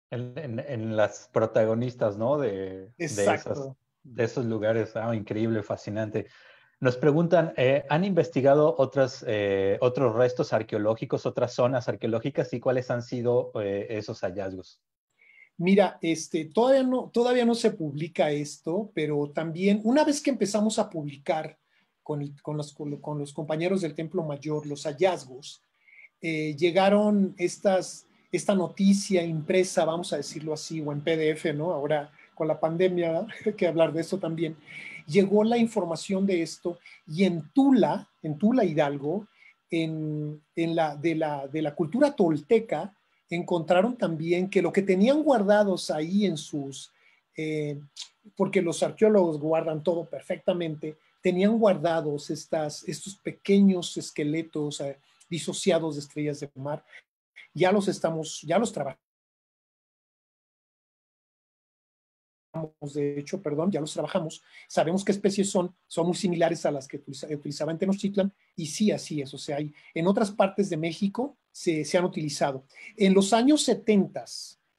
En, las protagonistas, ¿no? De, Exacto de esos lugares. Ah, increíble, fascinante. Nos preguntan, eh, ¿han investigado otras, eh, otros restos arqueológicos, otras zonas arqueológicas y cuáles han sido eh, esos hallazgos? Mira, este, todavía, no, todavía no se publica esto, pero también una vez que empezamos a publicar con, los, con los, compañeros del Templo Mayor los hallazgos, llegaron estas, esta noticia impresa, vamos a decirlo así, o en PDF, ¿no? Ahora con la pandemia, <laughs> hay que hablar de eso también, llegó la información de esto y en Tula, en Tula Hidalgo, en, la, de, la, cultura tolteca, encontraron también que lo que tenían guardados ahí en sus, eh, porque los arqueólogos guardan todo perfectamente, tenían guardados estas, estos pequeños esqueletos eh, disociados de estrellas de mar. Ya los estamos, ya los trabajamos de hecho, perdón, ya los trabajamos, sabemos qué especies son, son muy similares a las que utilizaba en Tenochtitlan y sí, así es, o sea, hay, en otras partes de México se, se han utilizado. En los años 70,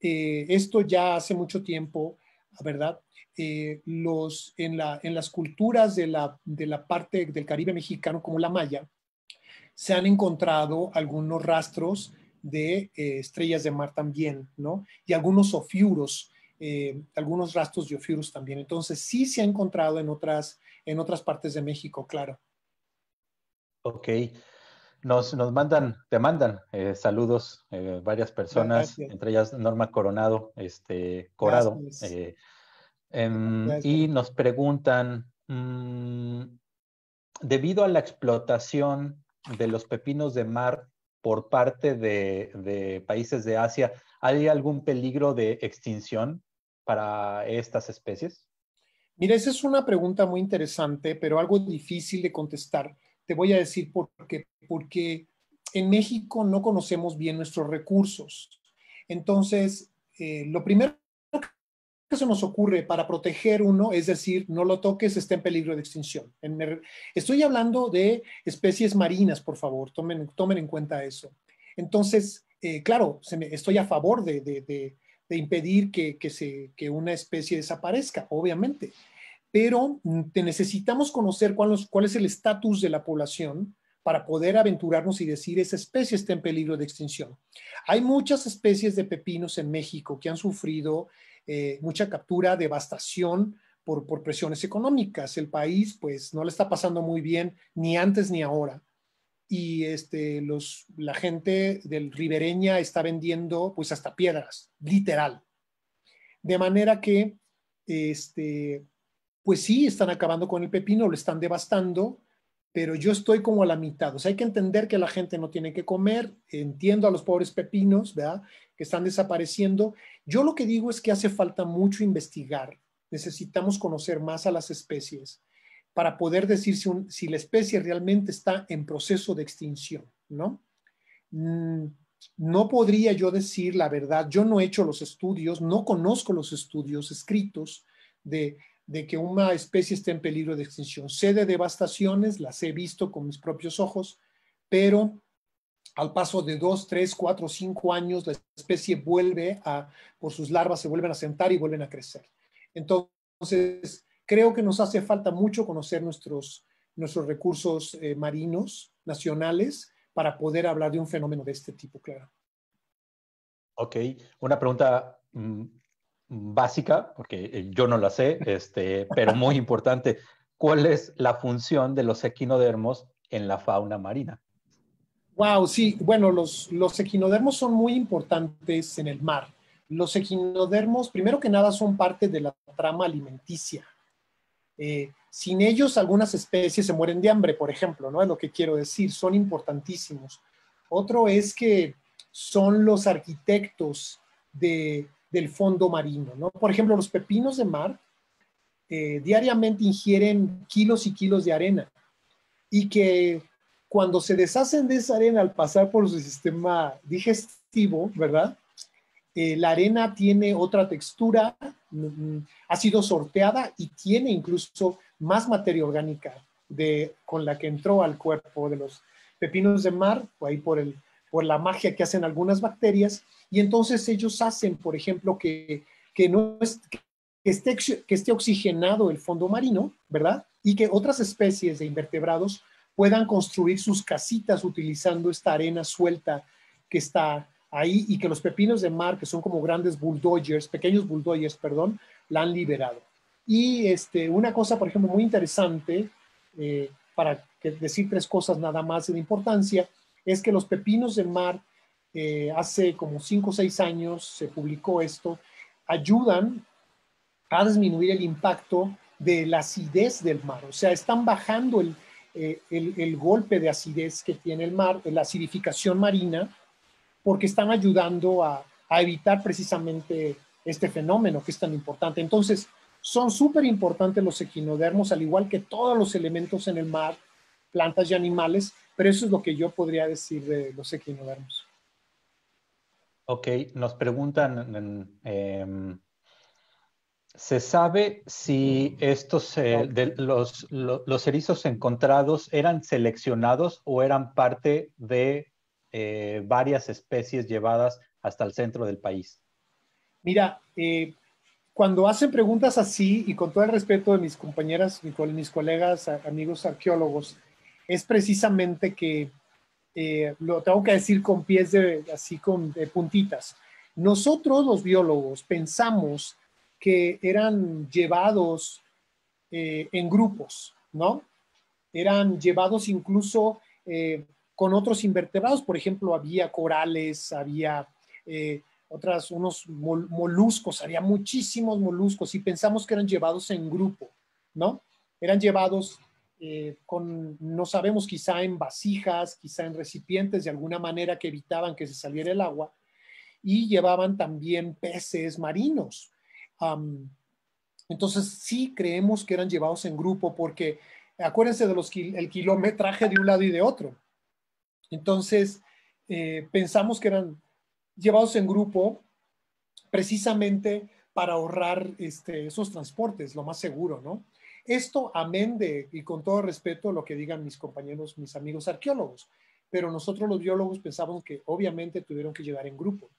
eh, esto ya hace mucho tiempo, ¿verdad? Eh, los, en, la, en, las culturas de la, de la parte del Caribe mexicano como la Maya, se han encontrado algunos rastros de eh, estrellas de mar también, ¿no? Y algunos ofiuros eh, algunos rastros de Ophirus también. Entonces, sí se ha encontrado en otras, en otras partes de México, claro. Ok. Nos, nos mandan, te mandan eh, saludos eh, varias personas, entre ellas Norma Coronado, este, Corado. Em, y nos preguntan, mm, debido a la explotación de los pepinos de mar por parte de países de Asia, ¿hay algún peligro de extinción? para estas especies? Mira, esa es una pregunta muy interesante, pero algo difícil de contestar. Te voy a decir por qué. Porque en México no conocemos bien nuestros recursos. Entonces, eh, lo primero que se nos ocurre para proteger uno es decir, no lo toques, está en peligro de extinción. estoy hablando de especies marinas, por favor, tomen, tomen en cuenta eso. Entonces, eh, claro, estoy a favor de de impedir que, se, una especie desaparezca, obviamente. Pero mm, necesitamos conocer cuál, cuál es el estatus de la población para poder aventurarnos y decir esa especie está en peligro de extinción. Hay muchas especies de pepinos en México que han sufrido eh, mucha captura, devastación por, por presiones económicas. El país pues no le está pasando muy bien ni antes ni ahora y este, los, la gente del ribereña está vendiendo pues hasta piedras, literal. De manera que, este, pues sí, están acabando con el pepino, lo están devastando, pero yo estoy como a la mitad. O sea, hay que entender que la gente no tiene que comer, entiendo a los pobres pepinos, ¿verdad? Que están desapareciendo. Yo lo que digo es que hace falta mucho investigar, necesitamos conocer más a las especies para poder decir si, la especie realmente está en proceso de extinción, ¿no? Mm, no podría yo decir la verdad, yo no he hecho los estudios, no conozco los estudios escritos de, de que una especie esté en peligro de extinción. Sé de devastaciones, las he visto con mis propios ojos, pero al paso de dos, tres, cuatro, cinco años, la especie vuelve a, por sus larvas, se vuelven a sentar y vuelven a crecer. Entonces, Creo que nos hace falta mucho conocer nuestros, recursos eh, marinos nacionales para poder hablar de un fenómeno de este tipo, claro. Ok, una pregunta mm, básica, porque eh, yo no la sé, este, <laughs> pero muy importante. ¿Cuál es la función de los equinodermos en la fauna marina? Wow, sí, bueno, los, los equinodermos son muy importantes en el mar. Los equinodermos, primero que nada, son parte de la trama alimenticia eh, sin ellos, algunas especies se mueren de hambre, por ejemplo, ¿no? Es lo que quiero decir, son importantísimos. Otro es que son los arquitectos del fondo marino, ¿no? Por ejemplo, los pepinos de mar eh, diariamente ingieren kilos y kilos de arena y que cuando se deshacen de esa arena al pasar por su sistema digestivo, ¿verdad? Eh, la arena tiene otra textura, mm, mm, ha sido sorteada y tiene incluso más materia orgánica de, con la que entró al cuerpo de los pepinos de mar, ahí por, el, la magia que hacen algunas bacterias, y entonces ellos hacen, por ejemplo, que, no esté, que esté oxigenado el fondo marino, ¿verdad? Y que otras especies de invertebrados puedan construir sus casitas utilizando esta arena suelta que está ahí y que los pepinos de mar, que son como grandes bulldozers, pequeños bulldozers, perdón, la han liberado. Y este, una cosa, por ejemplo, muy interesante, eh, para decir tres cosas nada más de importancia, es que los pepinos de mar, eh, hace como cinco o seis años se publicó esto, ayudan a disminuir el impacto de la acidez del mar. O sea, están bajando el, eh, el golpe de acidez que tiene el mar, la acidificación marina, porque están ayudando a, evitar precisamente este fenómeno que es tan importante. Entonces, son súper importantes los equinodermos, al igual que todos los elementos en el mar, plantas y animales, pero eso es lo que yo podría decir de los equinodermos. Ok, nos preguntan, em, ¿se sabe si estos, eh, los erizos encontrados eran seleccionados o eran parte de eh, varias especies llevadas hasta el centro del país. Mira, eh, cuando hacen preguntas así, y con todo el respeto de mis compañeras, mis colegas, amigos arqueólogos, es precisamente que eh, lo tengo que decir con pies de, así con puntitas. Nosotros los biólogos pensamos que eran llevados en grupos, ¿no? Eran llevados incluso con otros invertebrados. Por ejemplo, había corales, había eh, otras, unos moluscos, había muchísimos moluscos y pensamos que eran llevados en grupo, ¿no? Eran llevados eh, con, no sabemos, quizá en vasijas, quizá en recipientes de alguna manera que evitaban que se saliera el agua y llevaban también peces marinos. entonces sí creemos que eran llevados en grupo porque acuérdense de los kilometraje de un lado y de otro. Entonces, eh, pensamos que eran llevados en grupo precisamente para ahorrar este, esos transportes, lo más seguro, ¿no? Esto amende, y con todo respeto, lo que digan mis compañeros, mis amigos arqueólogos, pero nosotros los biólogos pensamos que obviamente tuvieron que llegar en grupo.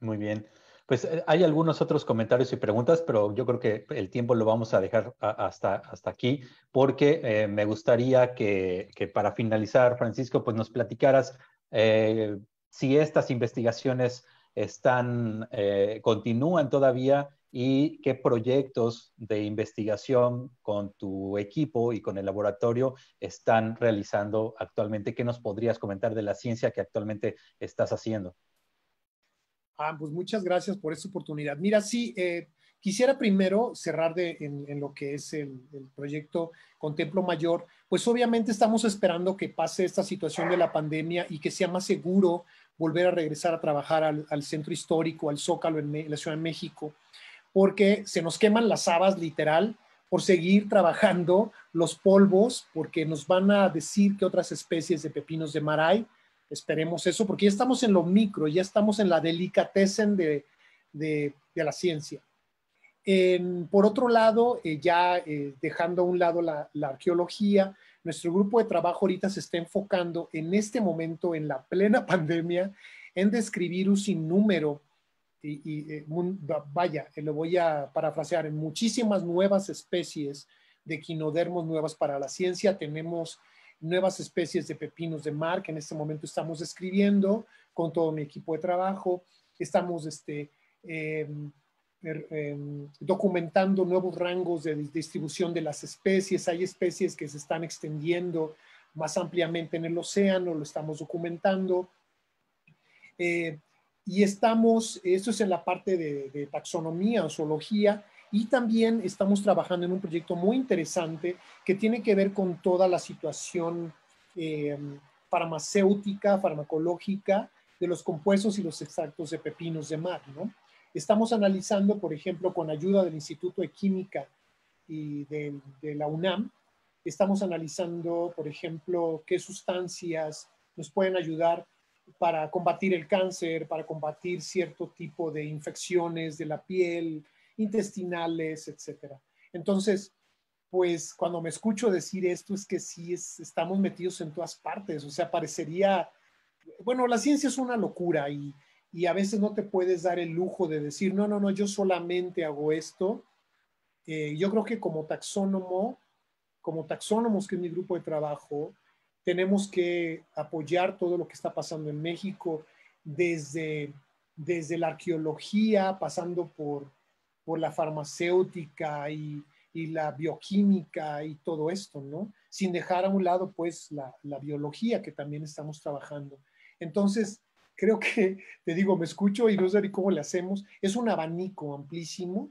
Muy bien. Pues eh, hay algunos otros comentarios y preguntas, pero yo creo que el tiempo lo vamos a dejar hasta, aquí, porque eh, me gustaría que, para finalizar, Francisco, pues nos platicaras eh, si estas investigaciones están, continúan todavía y qué proyectos de investigación con tu equipo y con el laboratorio están realizando actualmente. ¿Qué nos podrías comentar de la ciencia que actualmente estás haciendo? Ah, pues muchas gracias por esta oportunidad. Mira, sí, eh, quisiera primero cerrar en, lo que es el, proyecto Contemplo Mayor. Pues obviamente estamos esperando que pase esta situación de la pandemia y que sea más seguro volver a regresar a trabajar al, centro histórico, al Zócalo en, la Ciudad de México, porque se nos queman las habas literal por seguir trabajando los polvos, porque nos van a decir que otras especies de pepinos de hay, Esperemos eso, porque ya estamos en lo micro, ya estamos en la delicatessen de, de, la ciencia. por otro lado, eh, ya eh, dejando a un lado la, arqueología, nuestro grupo de trabajo ahorita se está enfocando en este momento, en la plena <laughs> pandemia, en describir un sinnúmero, y, eh, vaya, lo voy a parafrasear, en muchísimas nuevas especies de quinodermos nuevas para la ciencia. Tenemos nuevas especies de pepinos de mar que en este momento estamos escribiendo con todo mi equipo de trabajo. Estamos este, em, er, em, documentando nuevos rangos de distribución de las especies. Hay especies que se están extendiendo más ampliamente en el océano, lo estamos documentando. Eh, y estamos, esto es en la parte de, de taxonomía o zoología, y también estamos trabajando en un proyecto muy interesante que tiene que ver con toda la situación eh, farmacéutica, farmacológica, de los compuestos y los extractos de pepinos de mar. ¿no? Estamos analizando, por ejemplo, con ayuda del Instituto de Química y de, de la UNAM, estamos analizando, por ejemplo, qué sustancias nos pueden ayudar para combatir el cáncer, para combatir cierto tipo de infecciones de la piel, intestinales, etcétera. Entonces, pues cuando me escucho decir esto es que sí estamos metidos en todas partes, o sea, parecería, bueno, la ciencia es una locura y, a veces no te puedes dar el lujo de decir, no, no, no, yo solamente hago esto. Eh, yo creo que como taxónomo, como taxónomos, que es mi grupo de trabajo, tenemos que apoyar todo lo que está pasando en México, desde, desde la arqueología, pasando por por la farmacéutica y, la bioquímica y todo esto, ¿no? Sin dejar a un lado, pues, la, biología que también estamos trabajando. Entonces, creo que, <laughs> te digo, me escucho y no sé cómo le hacemos. Es un abanico amplísimo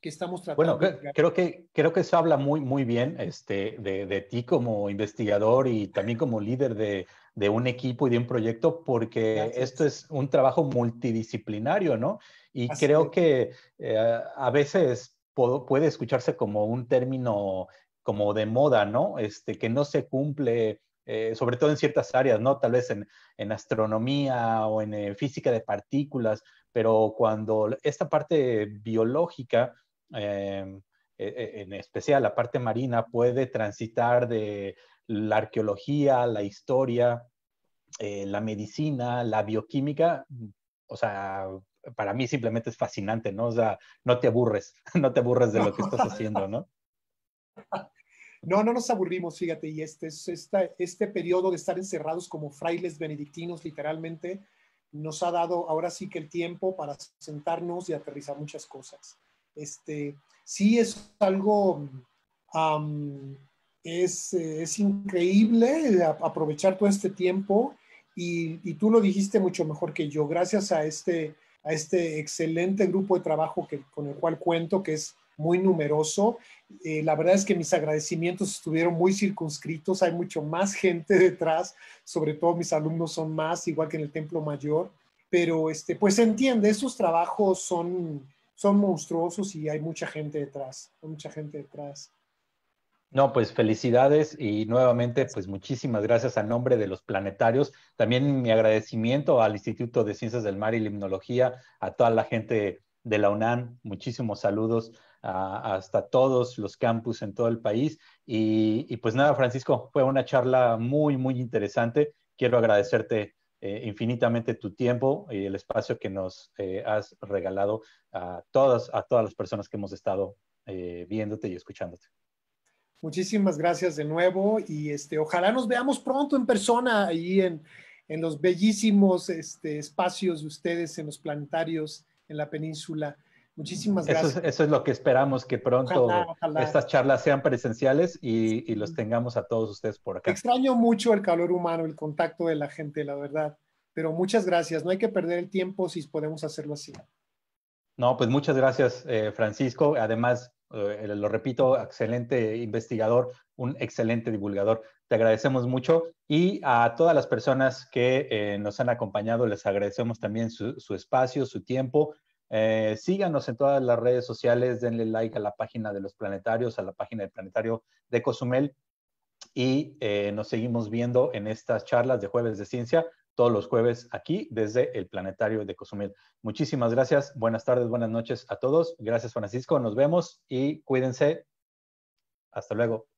que estamos tratando. Bueno, creo que, creo que eso habla muy, muy bien este, de ti como investigador y también como líder de, de un equipo y de un proyecto, porque esto es un trabajo multidisciplinario, ¿no? Y creo que eh, a veces puede escucharse como un término como de moda, ¿no? Este, que no se cumple, eh, sobre todo en ciertas áreas, ¿no? Tal vez en, en astronomía o en eh, física de partículas, pero cuando esta parte biológica, em, e-, e-, en especial la parte marina, puede transitar de la arqueología, la historia, eh, la medicina, la bioquímica, mm, o sea, para mí simplemente es fascinante, ¿no? O sea, no te aburres, <laughs> no te aburres de lo que estás haciendo, ¿no? <laughs> No, no nos aburrimos, fíjate, y este, este, este periodo de estar encerrados como frailes benedictinos, literalmente, nos ha dado ahora sí que el tiempo para sentarnos y aterrizar muchas cosas. Este, sí es algo, es, eh, es, increíble eh, aprovechar todo este tiempo y, tú lo dijiste mucho mejor que yo, gracias a este, a este excelente grupo de trabajo que, con el cual cuento, que es muy numeroso. Eh, la verdad es que mis agradecimientos estuvieron muy circunscritos, hay mucho más gente <laughs> detrás, sobre todo mis alumnos son más, igual que en el Templo Mayor, pero este, pues se entiende, esos trabajos son, son monstruosos y hay mucha gente detrás, mucha gente detrás. No, pues felicidades y nuevamente, pues muchísimas gracias a nombre de los planetarios. También mi agradecimiento al Instituto de Ciencias del Mar y Limnología, a toda la gente de la UNAM, muchísimos saludos hasta todos los campus en todo el país. Y, pues nada, Francisco, fue una charla muy, muy interesante. Quiero agradecerte eh, infinitamente tu tiempo y el espacio que nos eh, has regalado a todas, a todas las personas que hemos estado eh, viéndote y escuchándote. Muchísimas gracias de nuevo y este, ojalá nos veamos pronto en persona ahí en, los bellísimos este, espacios de ustedes, en los planetarios, en la península. Muchísimas gracias. Eso es, lo que esperamos, que pronto estas charlas sean presenciales y, los tengamos a todos ustedes por acá. Extraño mucho el calor humano, el contacto de la gente, la verdad. Pero muchas gracias. No hay que perder el tiempo si podemos hacerlo así. No, pues muchas gracias, eh, Francisco. Además, eh, lo repito, excelente investigador, un excelente divulgador. Te agradecemos mucho y a todas las personas que eh, nos han acompañado les agradecemos también su, espacio, su tiempo. Eh, síganos en todas las redes sociales, denle like a la página de los planetarios, a la página del planetario de Cozumel y nos seguimos viendo en estas charlas de jueves de ciencia todos los jueves aquí desde el Planetario de Cozumel. Muchísimas gracias. Buenas tardes, buenas noches a todos. Gracias, Francisco. Nos vemos y cuídense. Hasta luego.